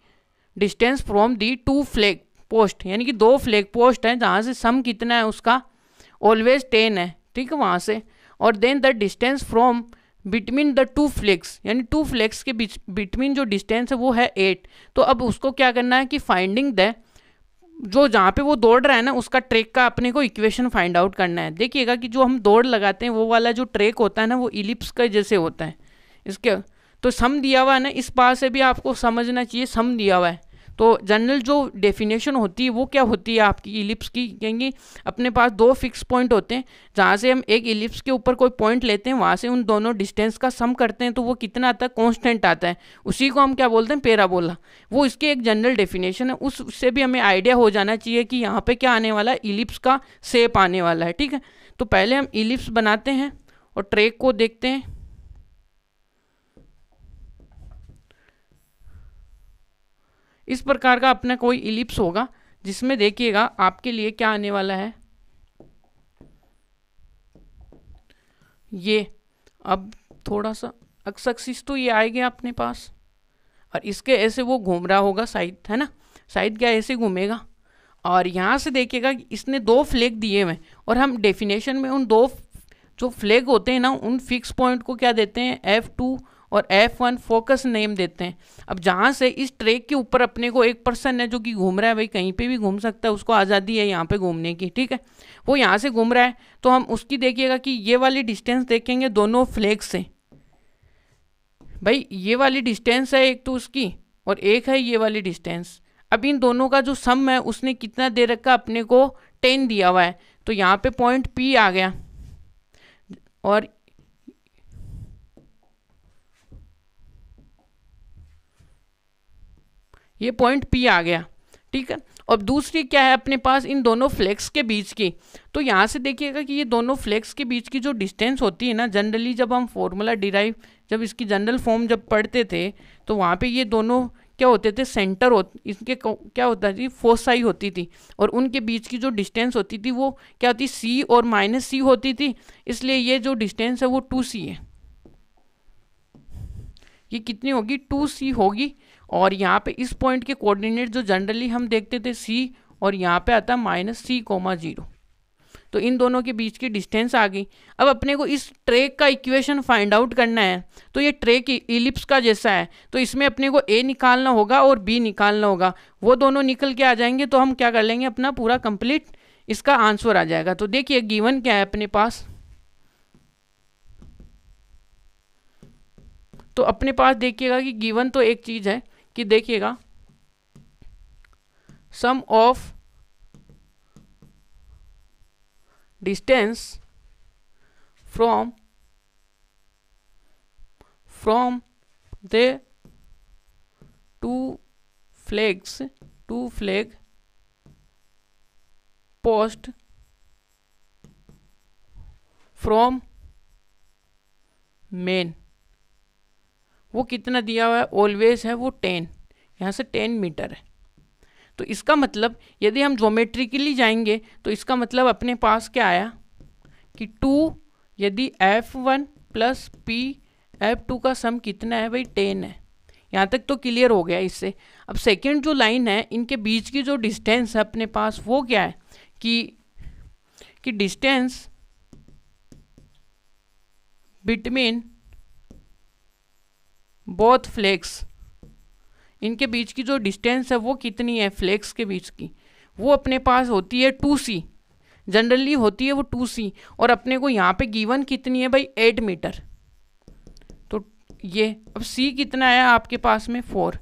distance from the two flag post यानी कि दो फ्लैग पोस्ट हैं जहाँ से सम कितना है उसका ऑलवेज टेन है ठीक है वहाँ से और then the distance from between the two flags यानी टू फ्लेक्स के बीच बिटवीन जो डिस्टेंस है वो है एट तो अब उसको क्या करना है कि फाइंडिंग द जो जहाँ पे वो दौड़ रहा है ना उसका ट्रैक का अपने को इक्वेशन फाइंड आउट करना है देखिएगा कि जो हम दौड़ लगाते हैं वो वाला जो ट्रैक होता है ना वो इलिप्स का जैसे होता है इसके तो सम दिया हुआ है ना इस बात से भी आपको समझना चाहिए सम दिया हुआ है तो जनरल जो डेफिनेशन होती है वो क्या होती है आपकी इलिप्स की कहेंगे अपने पास दो फिक्स पॉइंट होते हैं जहाँ से हम एक इलिप्स के ऊपर कोई पॉइंट लेते हैं वहाँ से उन दोनों डिस्टेंस का सम करते हैं तो वो कितना आता है कॉन्स्टेंट आता है उसी को हम क्या बोलते हैं पेराबोला वो इसकी एक जनरल डेफिनेशन है उससे भी हमें आइडिया हो जाना चाहिए कि यहाँ पर क्या आने वाला है इलिप्स का सेप आने वाला है ठीक है तो पहले हम इलिप्स बनाते हैं और ट्रेक को देखते हैं इस प्रकार का अपना कोई इलिप्स होगा जिसमें देखिएगा आपके लिए क्या आने वाला है ये अब थोड़ा सा अक्सक्सिस तो ये आएगा अपने पास और इसके ऐसे वो घूम रहा होगा साइड है ना साइड क्या ऐसे घूमेगा और यहाँ से देखिएगा इसने दो फ्लैग दिए हुए और हम डेफिनेशन में उन दो जो फ्लैग होते हैं ना उन फिक्स पॉइंट को क्या देते हैं एफ टू और एफ वन फोकस नेम देते हैं अब जहाँ से इस ट्रैक के ऊपर अपने को एक पर्सन है जो कि घूम रहा है भाई कहीं पे भी घूम सकता है उसको आज़ादी है यहाँ पे घूमने की ठीक है वो यहाँ से घूम रहा है तो हम उसकी देखिएगा कि ये वाली डिस्टेंस देखेंगे दोनों फ्लैग से भाई ये वाली डिस्टेंस है एक तो उसकी और एक है ये वाली डिस्टेंस अब इन दोनों का जो सम है उसने कितना दे रखा अपने को टेन दिया हुआ है तो यहाँ पर पॉइंट पी आ गया और ये पॉइंट पी आ गया ठीक है और दूसरी क्या है अपने पास इन दोनों फ्लेक्स के बीच की तो यहाँ से देखिएगा कि ये दोनों फ्लेक्स के बीच की जो डिस्टेंस होती है ना जनरली जब हम फॉर्मूला डिराइव जब इसकी जनरल फॉर्म जब पढ़ते थे तो वहाँ पे ये दोनों क्या होते थे सेंटर हो इनके क्या होता थी फोसाई होती थी और उनके बीच की जो डिस्टेंस होती थी वो क्या होती सी और माइनस सी होती थी इसलिए ये जो डिस्टेंस है वो टू सी है ये कितनी होगी टू सी होगी और यहाँ पे इस पॉइंट के कोऑर्डिनेट जो जनरली हम देखते थे सी और यहाँ पे आता माइनस सी कोमा जीरो तो इन दोनों के बीच की डिस्टेंस आ गई अब अपने को इस ट्रेक का इक्वेशन फाइंड आउट करना है तो ये ट्रेक इलिप्स e- का जैसा है तो इसमें अपने को ए निकालना होगा और बी निकालना होगा वो दोनों निकल के आ जाएंगे तो हम क्या कर लेंगे अपना पूरा कंप्लीट इसका आंसर आ जाएगा तो देखिए गिवन क्या है अपने पास तो अपने पास देखिएगा कि गिवन तो एक चीज़ है कि देखिएगा sum of distance from from the two flags two flag post from main वो कितना दिया हुआ है ऑलवेज है वो टेन यहाँ से टेन मीटर है तो इसका मतलब यदि हम जोमेट्रिकली जाएंगे तो इसका मतलब अपने पास क्या आया कि टू यदि F one plus P F two का सम कितना है भाई टेन है यहाँ तक तो क्लियर हो गया इससे अब सेकेंड जो लाइन है इनके बीच की जो डिस्टेंस है अपने पास वो क्या है कि कि डिस्टेंस बिटवीन बोथ फ्लेक्स इनके बीच की जो डिस्टेंस है वो कितनी है फ्लेक्स के बीच की वो अपने पास होती है टू सी जनरली होती है वो टू सी और अपने को यहाँ पे गिवन कितनी है भाई एट मीटर तो ये अब सी कितना है आपके पास में फोर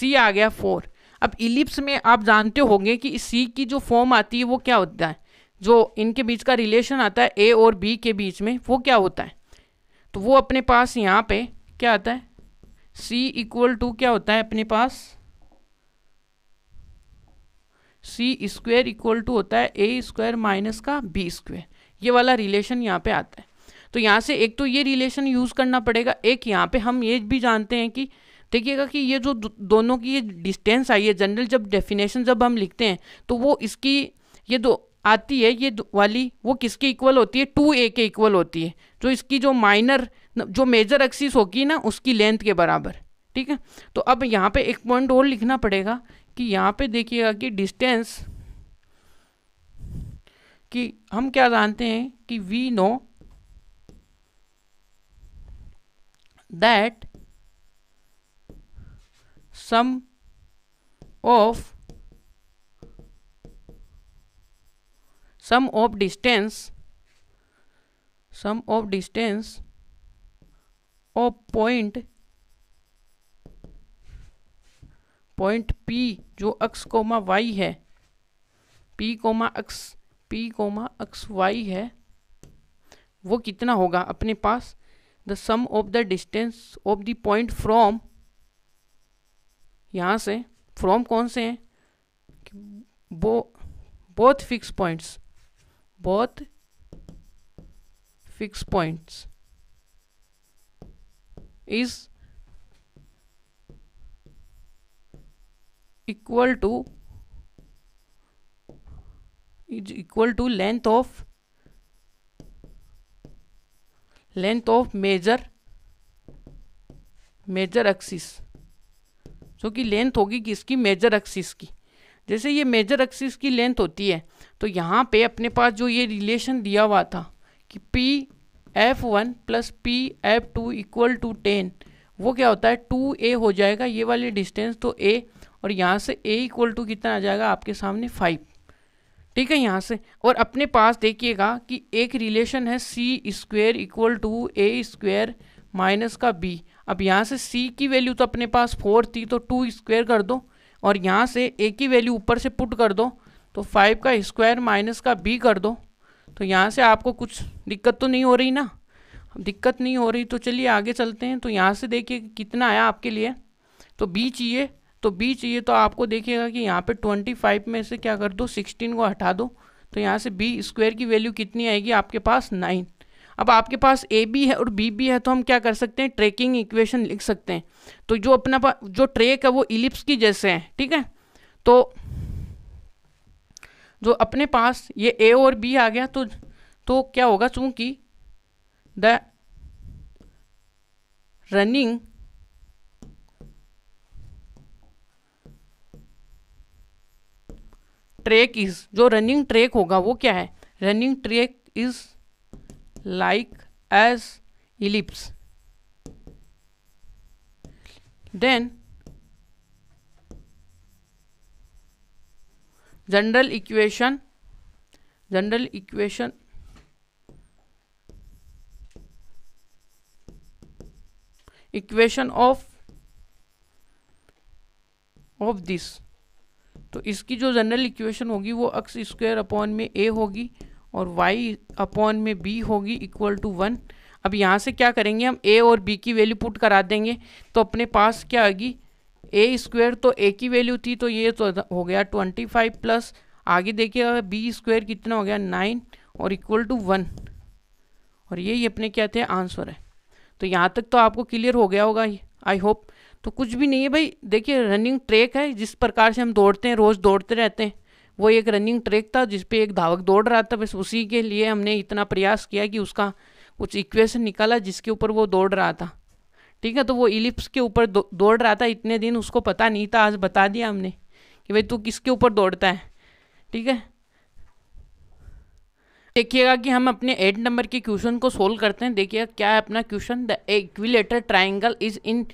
सी आ गया फोर अब इलिप्स में आप जानते होंगे कि सी की जो फॉर्म आती है वो क्या होता है जो इनके बीच का रिलेशन आता है ए और बी के बीच में वो क्या होता है तो वो अपने पास यहाँ पे क्या आता है सी इक्वल टू क्या होता है अपने पास सी स्क्वायर इक्वल टू होता है ए स्क्वायर माइनस का बी स्क्वायर ये वाला रिलेशन यहाँ पे आता है तो यहाँ से एक तो ये रिलेशन यूज़ करना पड़ेगा एक यहाँ पे हम ये भी जानते हैं कि देखिएगा कि ये जो दोनों की ये डिस्टेंस आई है जनरल जब डेफिनेशन जब हम लिखते हैं तो वो इसकी ये दो आती है ये वाली वो किसके इक्वल होती है टू ए के इक्वल होती है जो इसकी जो माइनर जो मेजर एक्सिस होगी ना उसकी लेंथ के बराबर ठीक है तो अब यहाँ पे एक पॉइंट और लिखना पड़ेगा कि यहाँ पे देखिएगा कि डिस्टेंस कि हम क्या जानते हैं कि we know that sum of sum of distance sum of distance और पॉइंट पॉइंट पी जो एक्स कोमा वाई है P comma x P comma x y है वो कितना होगा अपने पास the sum of the distance of the point from यहाँ से फ्रॉम कौन से हैं बो both fix points both fix points is equal to is equal to length of length of major major axis जो कि लेंथ होगी किसकी मेजर एक्सिस की जैसे ये मेजर एक्सिस की लेंथ होती है तो यहाँ पे अपने पास जो ये रिलेशन दिया हुआ था कि P F one plus P F two equal to ten वो क्या होता है टू ए हो जाएगा ये वाली डिस्टेंस तो ए और यहाँ से ए इक्वल टू कितना आ जाएगा आपके सामने फाइव ठीक है यहाँ से और अपने पास देखिएगा कि एक रिलेशन है c square equal to a square minus का बी अब यहाँ से सी की वैल्यू तो अपने पास फोर थी तो टू स्क्वेयर कर दो और यहाँ से ए की वैल्यू ऊपर से पुट कर दो तो फाइव का स्क्वायर माइनस का बी कर दो तो यहाँ से आपको कुछ दिक्कत तो नहीं हो रही ना दिक्कत नहीं हो रही तो चलिए आगे चलते हैं तो यहाँ से देखिए कितना आया आपके लिए तो बी चाहिए तो बी चाहिए तो आपको देखिएगा कि यहाँ पे 25 में से क्या कर दो 16 को हटा दो तो यहाँ से बी स्क्वायर की वैल्यू कितनी आएगी आपके पास नाइन अब आपके पास ए बी है और बी बी है तो हम क्या कर सकते हैं ट्रेकिंग इक्वेशन लिख सकते हैं तो जो अपना जो ट्रेक है वो इलिप्स की जैसे हैं ठीक है तो जो अपने पास ये ए और बी आ गया तो तो क्या होगा चूंकि द रनिंग ट्रैक इज जो रनिंग ट्रैक होगा वो क्या है running track is like as ellipse then general equation general equation equation of of this तो इसकी जो जनरल इक्वेशन होगी वो एक्स स्क्वायर अपॉन में ए होगी और वाई अपॉन में बी होगी इक्वल टू वन अब यहाँ से क्या करेंगे हम ए और बी की वैल्यू पुट करा देंगे तो अपने पास क्या आएगी ए स्क्वेयर तो ए की वैल्यू थी तो ये तो हो गया ट्वेंटी फाइव प्लस आगे देखिए बी स्क्वेयर कितना हो गया नाइन और इक्वल टू वन और यही अपने क्या थे आंसर है तो यहाँ तक तो आपको क्लियर हो गया होगा आई होप तो कुछ भी नहीं है भाई देखिए रनिंग ट्रैक है जिस प्रकार से हम दौड़ते हैं रोज़ दौड़ते रहते हैं वो एक रनिंग ट्रैक था जिसपे एक धावक दौड़ रहा था बस उसी के लिए हमने इतना प्रयास किया कि उसका कुछ इक्वेशन निकाला जिसके ऊपर वो दौड़ रहा था ठीक है तो वो इलिप्स के ऊपर दो, दौड़ रहा था इतने दिन उसको पता नहीं था आज बता दिया हमने कि भाई तू किसके ऊपर दौड़ता है ठीक है देखिएगा कि हम अपने एट नंबर के क्वेश्चन को सोल्व करते हैं देखिएगा क्या है अपना question the equilateral triangle is 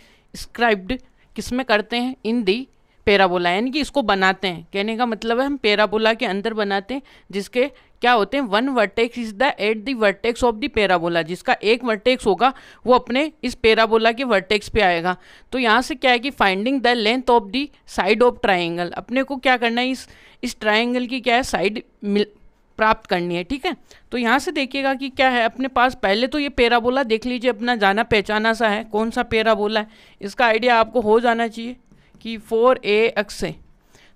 inscribed किस में करते हैं इन दी पेराबोला यानी कि इसको बनाते हैं कहने का मतलब है हम पेराबोला के अंदर बनाते हैं जिसके क्या होते हैं one vertex is the at the vertex of the parabola जिसका एक वर्टेक्स होगा वो अपने इस पेराबोला के वर्टेक्स पे आएगा तो यहाँ से क्या है कि finding the length of the side of triangle अपने को क्या करना है इस इस ट्राइंगल की क्या है साइड मिल प्राप्त करनी है ठीक है तो यहाँ से देखिएगा कि क्या है अपने पास पहले तो ये पेराबोला देख लीजिए अपना जाना पहचाना सा है कौन सा पेराबोला है इसका आइडिया आपको हो जाना चाहिए कि फोर ए एक्स है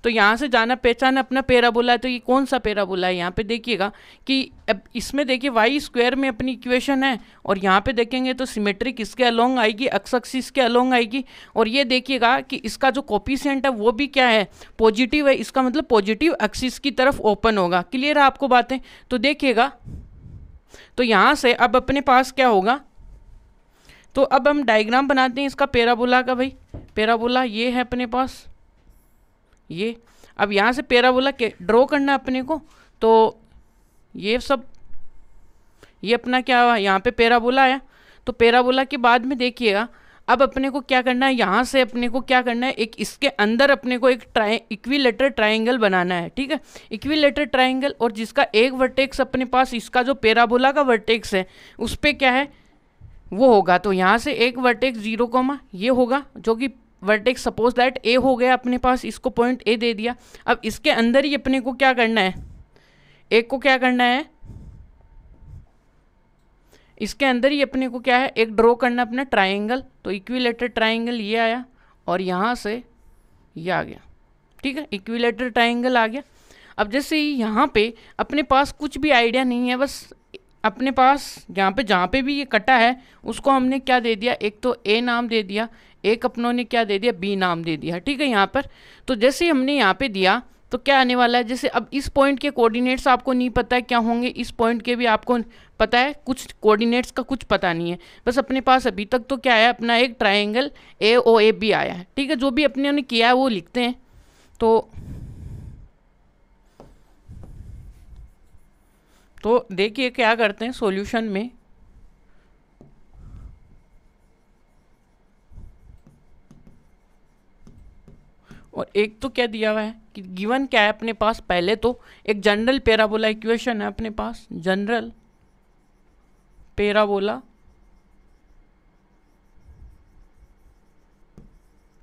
तो यहाँ से जाना पहचान अपना पेराबोला है तो ये कौन सा पेराबोला है यहाँ पे देखिएगा कि अब इसमें देखिए वाई स्क्वायर में अपनी इक्वेशन है और यहाँ पे देखेंगे तो सिमेट्रिक इसके अलोंग आएगी अक्सिस के अलोंग आएगी और ये देखिएगा कि इसका जो कॉपीसेंट है वो भी क्या है पॉजिटिव है इसका मतलब पॉजिटिव एक्सिस की तरफ ओपन होगा क्लियर है आपको बातें तो देखिएगा तो यहाँ से अब अपने पास क्या होगा तो अब हम डायग्राम बनाते हैं इसका पेराबोला का भाई पेराबोला ये है अपने पास ये अब यहाँ से पेराबोला के ड्रॉ करना अपने को तो ये सब ये अपना क्या हुआ यहाँ पे पेराबोला आया तो पेराबोला के बाद में देखिएगा अब अपने को क्या करना है यहाँ से अपने को क्या करना है एक इसके अंदर अपने को एक इक्वी लेटर ट्राइंगल बनाना है ठीक है लेटर ट्राइंगल और जिसका एक वर्टेक्स अपने पास इसका जो पेराबोला का वर्टेक्स है उस पर क्या है वो होगा तो यहाँ से एक वर्टेक्स जीरो कॉमा ये होगा जो कि वर्टेक्स सपोज दैट ए हो गया अपने पास इसको पॉइंट ए दे दिया अब इसके अंदर ही अपने को क्या करना है एक को क्या करना है इसके अंदर ही अपने को क्या है एक ड्रॉ करना अपना ट्राइंगल तो इक्विलेटर ट्राइंगल ये आया और यहाँ से ये आ गया ठीक है इक्विलेटर ट्राइंगल आ गया अब जैसे यहाँ पे अपने पास कुछ भी आइडिया नहीं है बस अपने पास यहाँ पे जहाँ पे भी ये कटा है उसको हमने क्या दे दिया एक तो ए नाम दे दिया एक अपनों ने क्या दे दिया बी नाम दे दिया ठीक है यहाँ पर तो जैसे हमने यहाँ पे दिया तो क्या आने वाला है जैसे अब इस पॉइंट के कोऑर्डिनेट्स आपको नहीं पता है क्या होंगे इस पॉइंट के भी आपको पता है कुछ कोऑर्डिनेट्स का कुछ पता नहीं है बस अपने पास अभी तक तो क्या है अपना एक triangle A O A B आया है ठीक है जो भी अपने ने किया है वो लिखते हैं तो तो देखिए क्या करते हैं सॉल्यूशन में और एक तो क्या दिया हुआ है कि गिवन क्या है अपने पास पहले तो एक जनरल पेराबोला इक्वेशन है अपने पास जनरल पेराबोला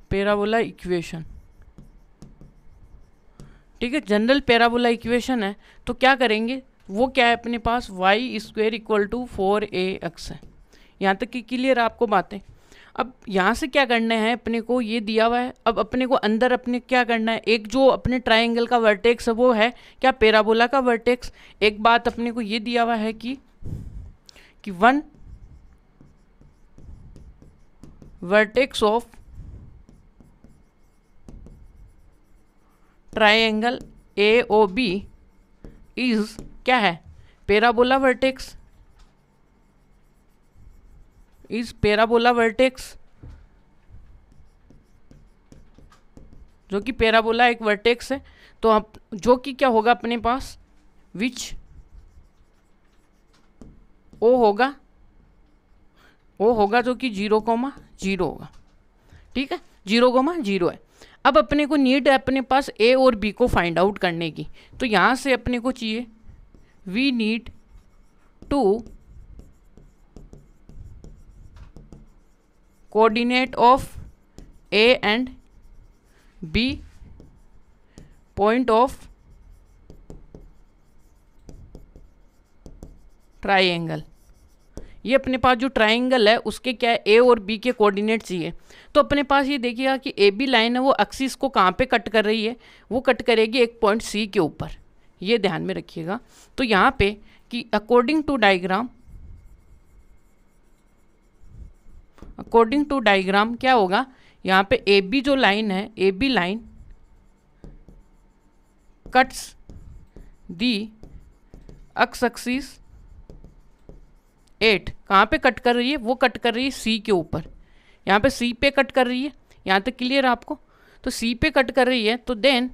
पेराबोला इक्वेशन ठीक है जनरल पेराबोला इक्वेशन है तो क्या करेंगे वो क्या है अपने पास Y square equal to four A x है यहाँ तक कि क्लियर आपको बातें अब यहाँ से क्या करना है अपने को ये दिया हुआ है अब अपने को अंदर अपने क्या करना है एक जो अपने ट्राइंगल का वर्टेक्स है वो है क्या पेराबोला का वर्टेक्स एक बात अपने को ये दिया हुआ है कि कि one vertex of triangle A O B is क्या है parabola vertex is parabola vertex जो कि पेराबोला एक वर्टेक्स है तो आप जो कि क्या होगा अपने पास विच ओ होगा ओ होगा जो कि जीरो कोमा जीरो होगा ठीक है जीरो कोमा जीरो है अब अपने को नीड है अपने पास ए और बी को फाइंड आउट करने की तो यहाँ से अपने को चाहिए we need to coordinate of A and B point of triangle ये अपने पास जो ट्राइंगल है उसके क्या है ए और बी के कोऑर्डिनेट चाहिए तो अपने पास ये देखिएगा कि ए बी लाइन है वो एक्सिस को कहाँ पे कट कर रही है वो कट करेगी एक पॉइंट सी के ऊपर ये ध्यान में रखिएगा तो यहाँ पे कि according to diagram according to diagram क्या होगा यहाँ पे ए बी जो लाइन है A B line cuts the x axis at कहाँ पे कट कर रही है वो कट कर रही है सी के ऊपर यहाँ पे सी पे कट कर रही है यहाँ तक क्लियर आपको तो सी पे कट कर रही है तो देन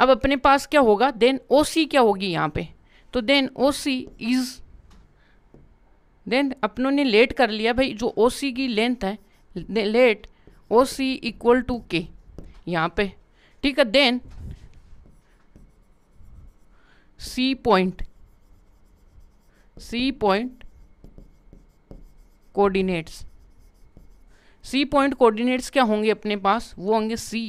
अब अपने पास क्या होगा देन ओ सी क्या होगी यहाँ पे तो then O C is then अपनों ने लेट कर लिया भाई जो ओ सी की लेंथ है let O C equal to k यहाँ पे ठीक है then C point C point coordinates C point coordinates क्या होंगे अपने पास वो होंगे सी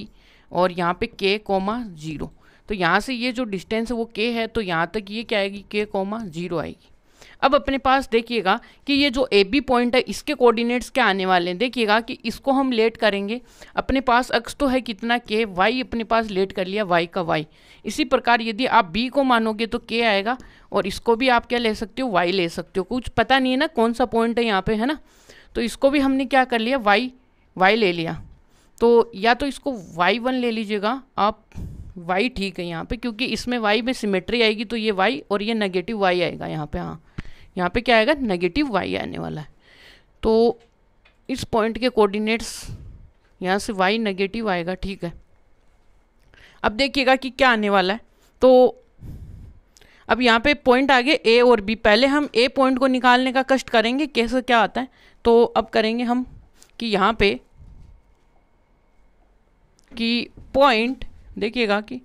और यहाँ पे के कोमा ज़ीरो तो यहाँ से ये जो डिस्टेंस है वो के है तो यहाँ तक ये क्या आएगी के कोमा जीरो आएगी अब अपने पास देखिएगा कि ये जो ए बी पॉइंट है इसके कोऑर्डिनेट्स क्या आने वाले हैं देखिएगा कि इसको हम लेट करेंगे अपने पास अक्स तो है कितना के वाई अपने पास लेट कर लिया वाई का वाई इसी प्रकार यदि आप बी को मानोगे तो के आएगा और इसको भी आप क्या ले सकते हो वाई ले सकते हो कुछ पता नहीं है ना कौन सा पॉइंट है यहाँ पर है ना तो इसको भी हमने क्या कर लिया वाई वाई ले लिया तो या तो इसको वाई वन ले लीजिएगा आप वाई ठीक है यहाँ पे क्योंकि इसमें वाई में सिमेट्री आएगी तो ये वाई और ये नेगेटिव वाई आएगा यहाँ पे हाँ यहाँ पे क्या आएगा नेगेटिव वाई आने वाला है तो इस पॉइंट के कोऑर्डिनेट्स यहाँ से वाई नेगेटिव आएगा ठीक है अब देखिएगा कि क्या आने वाला है तो अब यहाँ पे पॉइंट आगे ए और बी पहले हम ए पॉइंट को निकालने का कष्ट करेंगे कैसे क्या आता है तो अब करेंगे हम कि यहाँ पे कि पॉइंट देखिएगा कि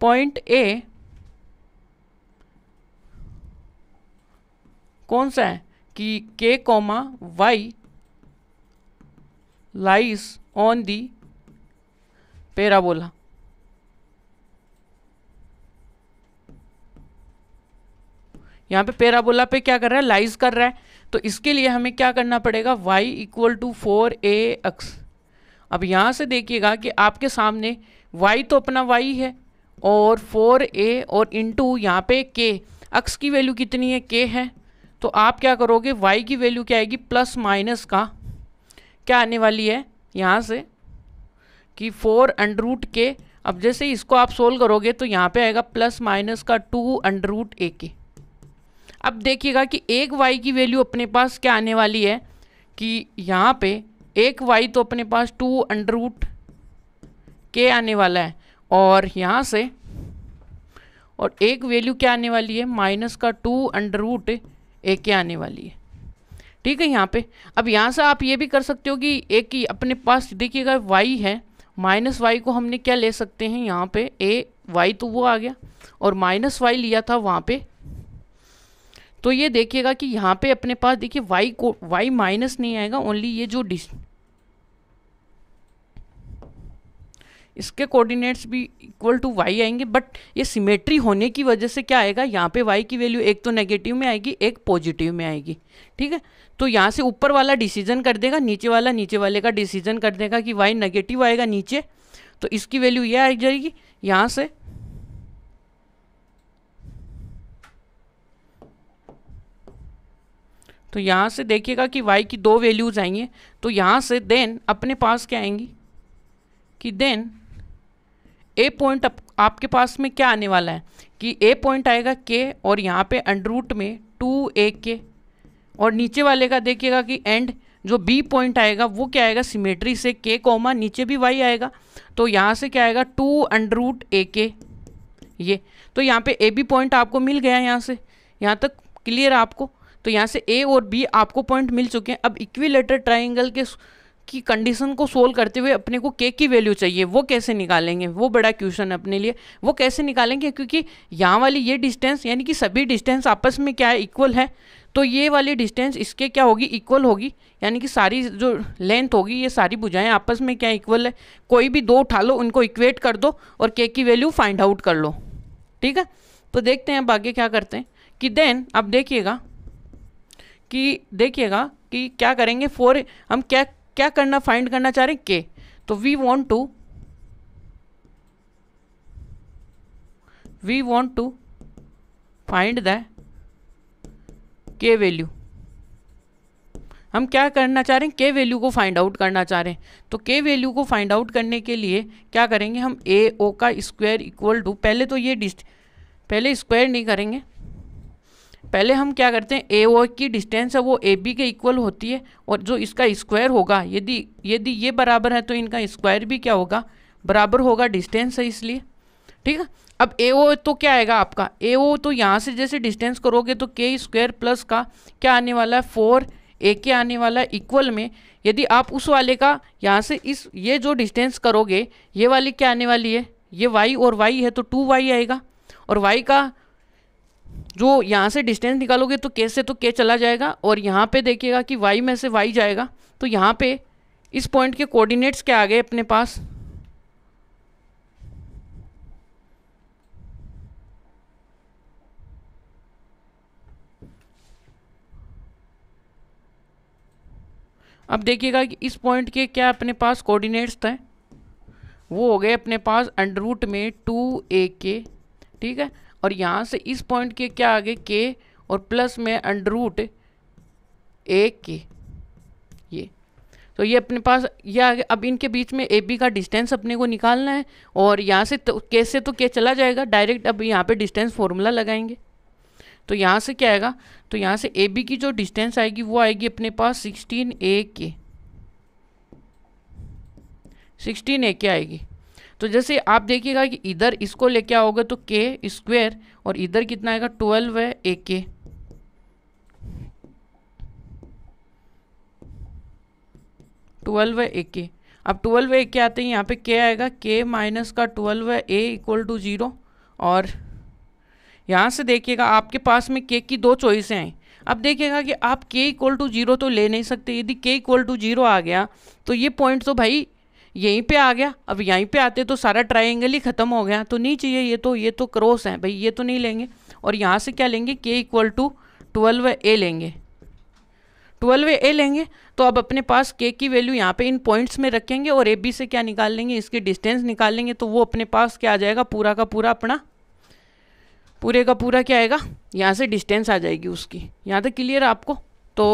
पॉइंट ए कौन सा है कि k comma y lies on the parabola यहां पे पेराबोला पे क्या कर रहा है लाइज कर रहा है तो इसके लिए हमें क्या करना पड़ेगा y equal to four A x अब यहाँ से देखिएगा कि आपके सामने वाई तो अपना वाई है और फोर ए और इंटू यहाँ पे के अक्स की वैल्यू कितनी है के है तो आप क्या करोगे वाई की वैल्यू क्या आएगी प्लस माइनस का क्या आने वाली है यहाँ से कि फोर अंडर रूट के अब जैसे इसको आप सोल्व करोगे तो यहाँ पे आएगा प्लस माइनस का two under root a k अब देखिएगा कि एक वाई की वैल्यू अपने पास क्या आने वाली है कि यहाँ पे एक वाई तो अपने पास टू अंडर रूट के आने वाला है और यहाँ से और एक वैल्यू क्या आने वाली है माइनस का टू अंडर रूट ए के आने वाली है ठीक है यहाँ पे अब यहाँ से आप ये भी कर सकते हो कि एक ही अपने पास देखिएगा वाई है माइनस वाई को हमने क्या ले सकते हैं यहाँ पे ए वाई तो वो आ गया और माइनस वाई लिया था वहाँ पे तो ये देखिएगा कि यहाँ पे अपने पास देखिए वाई को वाई माइनस नहीं आएगा ओनली ये जो डिस इसके कोऑर्डिनेट्स भी इक्वल टू वाई आएंगे बट ये सिमेट्री होने की वजह से क्या आएगा यहाँ पे वाई की वैल्यू एक तो नेगेटिव में आएगी एक पॉजिटिव में आएगी ठीक है तो यहाँ से ऊपर वाला डिसीजन कर देगा नीचे वाला नीचे वाले का डिसीजन कर देगा कि वाई नेगेटिव आएगा नीचे तो इसकी वैल्यू ये आ जाएगी यहाँ से तो यहाँ से देखिएगा कि y की दो वैल्यूज़ आएंगे तो यहाँ से देन अपने पास क्या आएंगी कि देन ए पॉइंट आपके पास में क्या आने वाला है कि ए पॉइंट आएगा के और यहाँ पे अंडरूट में टू ए के और नीचे वाले का देखिएगा कि एंड जो बी पॉइंट आएगा वो क्या आएगा सिमेट्री से के कॉमा नीचे भी वाई आएगा तो यहाँ से क्या आएगा टू अंडरूट ए के ये तो यहाँ पे ए बी पॉइंट आपको मिल गया यहाँ से यहाँ तक क्लियर आपको तो यहाँ से ए और बी आपको पॉइंट मिल चुके हैं अब लेटर ट्राइंगल के की कंडीशन को सोल्व करते हुए अपने को के की वैल्यू चाहिए वो कैसे निकालेंगे वो बड़ा क्वेश्चन है अपने लिए वो कैसे निकालेंगे क्योंकि यहाँ वाली ये डिस्टेंस यानी कि सभी डिस्टेंस आपस में क्या है इक्वल है तो ये वाली डिस्टेंस इसके क्या होगी इक्वल होगी यानी कि सारी जो लेंथ होगी ये सारी बुझाएँ आपस में क्या इक्वल है कोई भी दो उठा लो उनको इक्वेट कर दो और के की वैल्यू फाइंड आउट कर लो ठीक है तो देखते हैं अब आगे क्या करते हैं कि देन अब देखिएगा कि देखिएगा कि क्या करेंगे फोर हम क्या क्या करना फाइंड करना चाह रहे हैं के तो we want to we want to find the k value हम क्या करना चाह रहे हैं के वैल्यू को फाइंड आउट करना चाह रहे हैं तो के वैल्यू को फाइंड आउट करने के लिए क्या करेंगे हम ए ओ का स्क्वायर इक्वल टू पहले तो ये डिस्ट पहले स्क्वायर नहीं करेंगे पहले हम क्या करते हैं ए ओ की डिस्टेंस है वो ए बी के इक्वल होती है और जो इसका स्क्वायर होगा यदि यदि ये बराबर है तो इनका स्क्वायर भी क्या होगा बराबर होगा डिस्टेंस है इसलिए ठीक है अब ए ओ तो क्या आएगा आपका ए ओ तो यहाँ से जैसे डिस्टेंस करोगे तो के स्क्वायर प्लस का क्या आने वाला है फोर ए के आने वाला है इक्वल में यदि आप उस वाले का यहाँ से इस ये जो डिस्टेंस करोगे ये वाली क्या आने वाली है ये वाई और वाई है तो टू वाई आएगा और वाई का जो यहाँ से डिस्टेंस निकालोगे तो के से तो के चला जाएगा और यहाँ पे देखिएगा कि वाई में से वाई जाएगा तो यहाँ पे इस पॉइंट के कोऑर्डिनेट्स क्या आ गए अपने पास अब देखिएगा कि इस पॉइंट के क्या अपने पास कोऑर्डिनेट्स थे वो हो गए अपने पास अंडर रूट में टू ए के ठीक है और यहाँ से इस पॉइंट के क्या आगे के और प्लस में अंडर रूट ए के ये तो ये अपने पास ये आगे अब इनके बीच में ए बी का डिस्टेंस अपने को निकालना है और यहाँ से तो के से तो के चला जाएगा डायरेक्ट अब यहाँ पे डिस्टेंस फॉर्मूला लगाएंगे तो यहाँ से क्या आएगा तो यहाँ से ए बी की जो डिस्टेंस आएगी वो आएगी अपने पास सिक्सटीन ए के सिक्सटीन ए के आएगी तो जैसे आप देखिएगा कि इधर इसको लेके आओगे तो के स्क्वेयर और इधर कितना आएगा ट्वेल्व है ए के ट्वेल्व है ए के अब ट्वेल्व ए के आते हैं यहाँ पे के आएगा के माइनस का ट्वेल्व है ए इक्वल टू जीरो और यहाँ से देखिएगा आपके पास में के की दो चॉइसें हैं अब देखिएगा कि आप के इक्वल टू जीरो तो ले नहीं सकते यदि के इक्वल टू जीरो आ गया तो ये पॉइंट तो भाई यहीं पे आ गया अब यहीं पे आते तो सारा ट्राइंगल ही ख़त्म हो गया तो नहीं चाहिए ये तो ये तो क्रॉस है भाई ये तो नहीं लेंगे और यहाँ से क्या लेंगे के इक्वल टू ट्वेल्व ए लेंगे ट्वेल्व ए लेंगे तो अब अपने पास के की वैल्यू यहाँ पे इन पॉइंट्स में रखेंगे और ए बी से क्या निकाल लेंगे इसके डिस्टेंस निकाल लेंगे तो वो अपने पास क्या आ जाएगा पूरा का पूरा अपना पूरे का पूरा क्या आएगा यहाँ से डिस्टेंस आ जाएगी उसकी यहाँ तक क्लियर आपको तो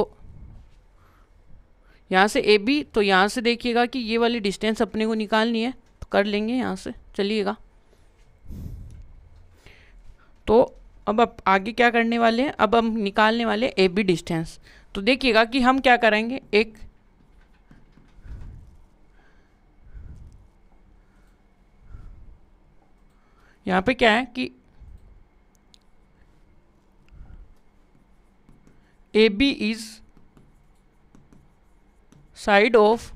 यहाँ से ए बी तो यहाँ से देखिएगा कि ये वाली डिस्टेंस अपने को निकालनी है तो कर लेंगे यहाँ से चलिएगा तो अब अब आगे क्या करने वाले हैं अब हम निकालने वाले ए बी डिस्टेंस तो देखिएगा कि हम क्या करेंगे एक यहाँ पे क्या है कि A B is side of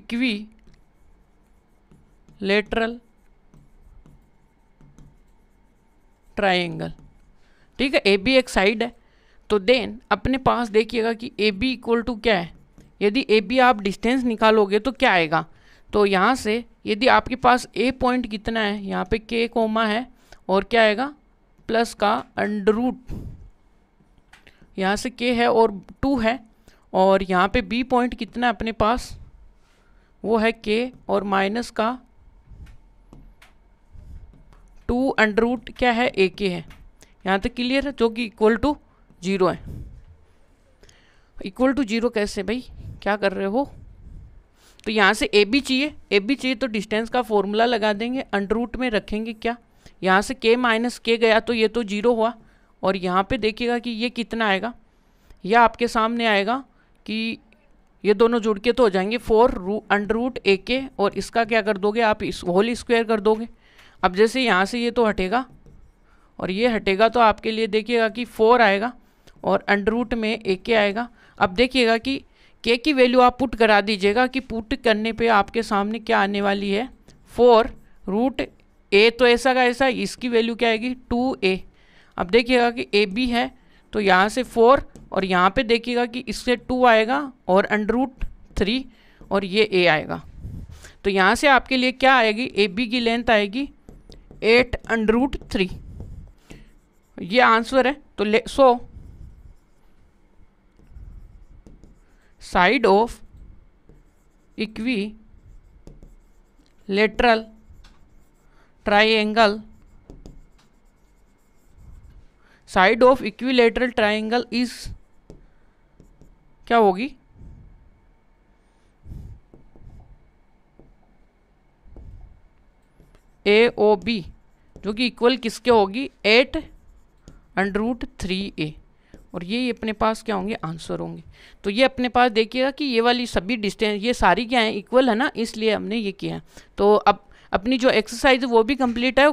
equilateral triangle ठीक है ए बी एक साइड है तो देन अपने पास देखिएगा कि ए बी इक्वल टू क्या है यदि ए बी आप डिस्टेंस निकालोगे तो क्या आएगा तो यहाँ से यदि आपके पास ए पॉइंट कितना है यहाँ पे के कोमा है और क्या आएगा प्लस का अंडर रूट यहाँ से के है और टू है और यहाँ पे बी पॉइंट कितना है अपने पास वो है के और माइनस का टू अंडर रूट क्या है ए के है यहाँ तक क्लियर है जो कि इक्वल टू जीरो है इक्वल टू जीरो कैसे भाई क्या कर रहे हो तो यहाँ से ए बी चाहिए ए बी चाहिए तो डिस्टेंस का फॉर्मूला लगा देंगे अंडर रूट में रखेंगे क्या यहाँ से के माइनस के गया तो ये तो जीरो हुआ और यहाँ पे देखिएगा कि ये कितना आएगा यह आपके सामने आएगा कि ये दोनों जुड़ के तो हो जाएंगे फोर रू अंडर रूट ए के और इसका क्या कर दोगे आप इस होल स्क्वायर कर दोगे अब जैसे यहाँ से ये तो हटेगा और ये हटेगा तो आपके लिए देखिएगा कि फोर आएगा और अंडर रूट में ए के आएगा अब देखिएगा कि के की वैल्यू आप पुट करा दीजिएगा कि पुट करने पे आपके सामने क्या आने वाली है फोर रूट ए तो ऐसा का ऐसा इसकी वैल्यू क्या आएगी टू ए अब देखिएगा कि ए बी है तो यहाँ से फोर और यहाँ पे देखिएगा कि इससे टू आएगा और अंडर रूट थ्री और ये ए आएगा तो यहाँ से आपके लिए क्या आएगी ए बी की लेंथ आएगी एट अंडर रूट थ्री ये आंसर है तो ले so side of equilateral triangle side of equilateral triangle is क्या होगी ए ओ बी जो कि इक्वल किसके होगी eight under root three A और ये अपने पास क्या होंगे आंसर होंगे तो ये अपने पास देखिएगा कि ये वाली सभी डिस्टेंस ये सारी क्या है इक्वल है ना इसलिए हमने ये किया है तो अब अपनी जो एक्सरसाइज है वो भी कंप्लीट है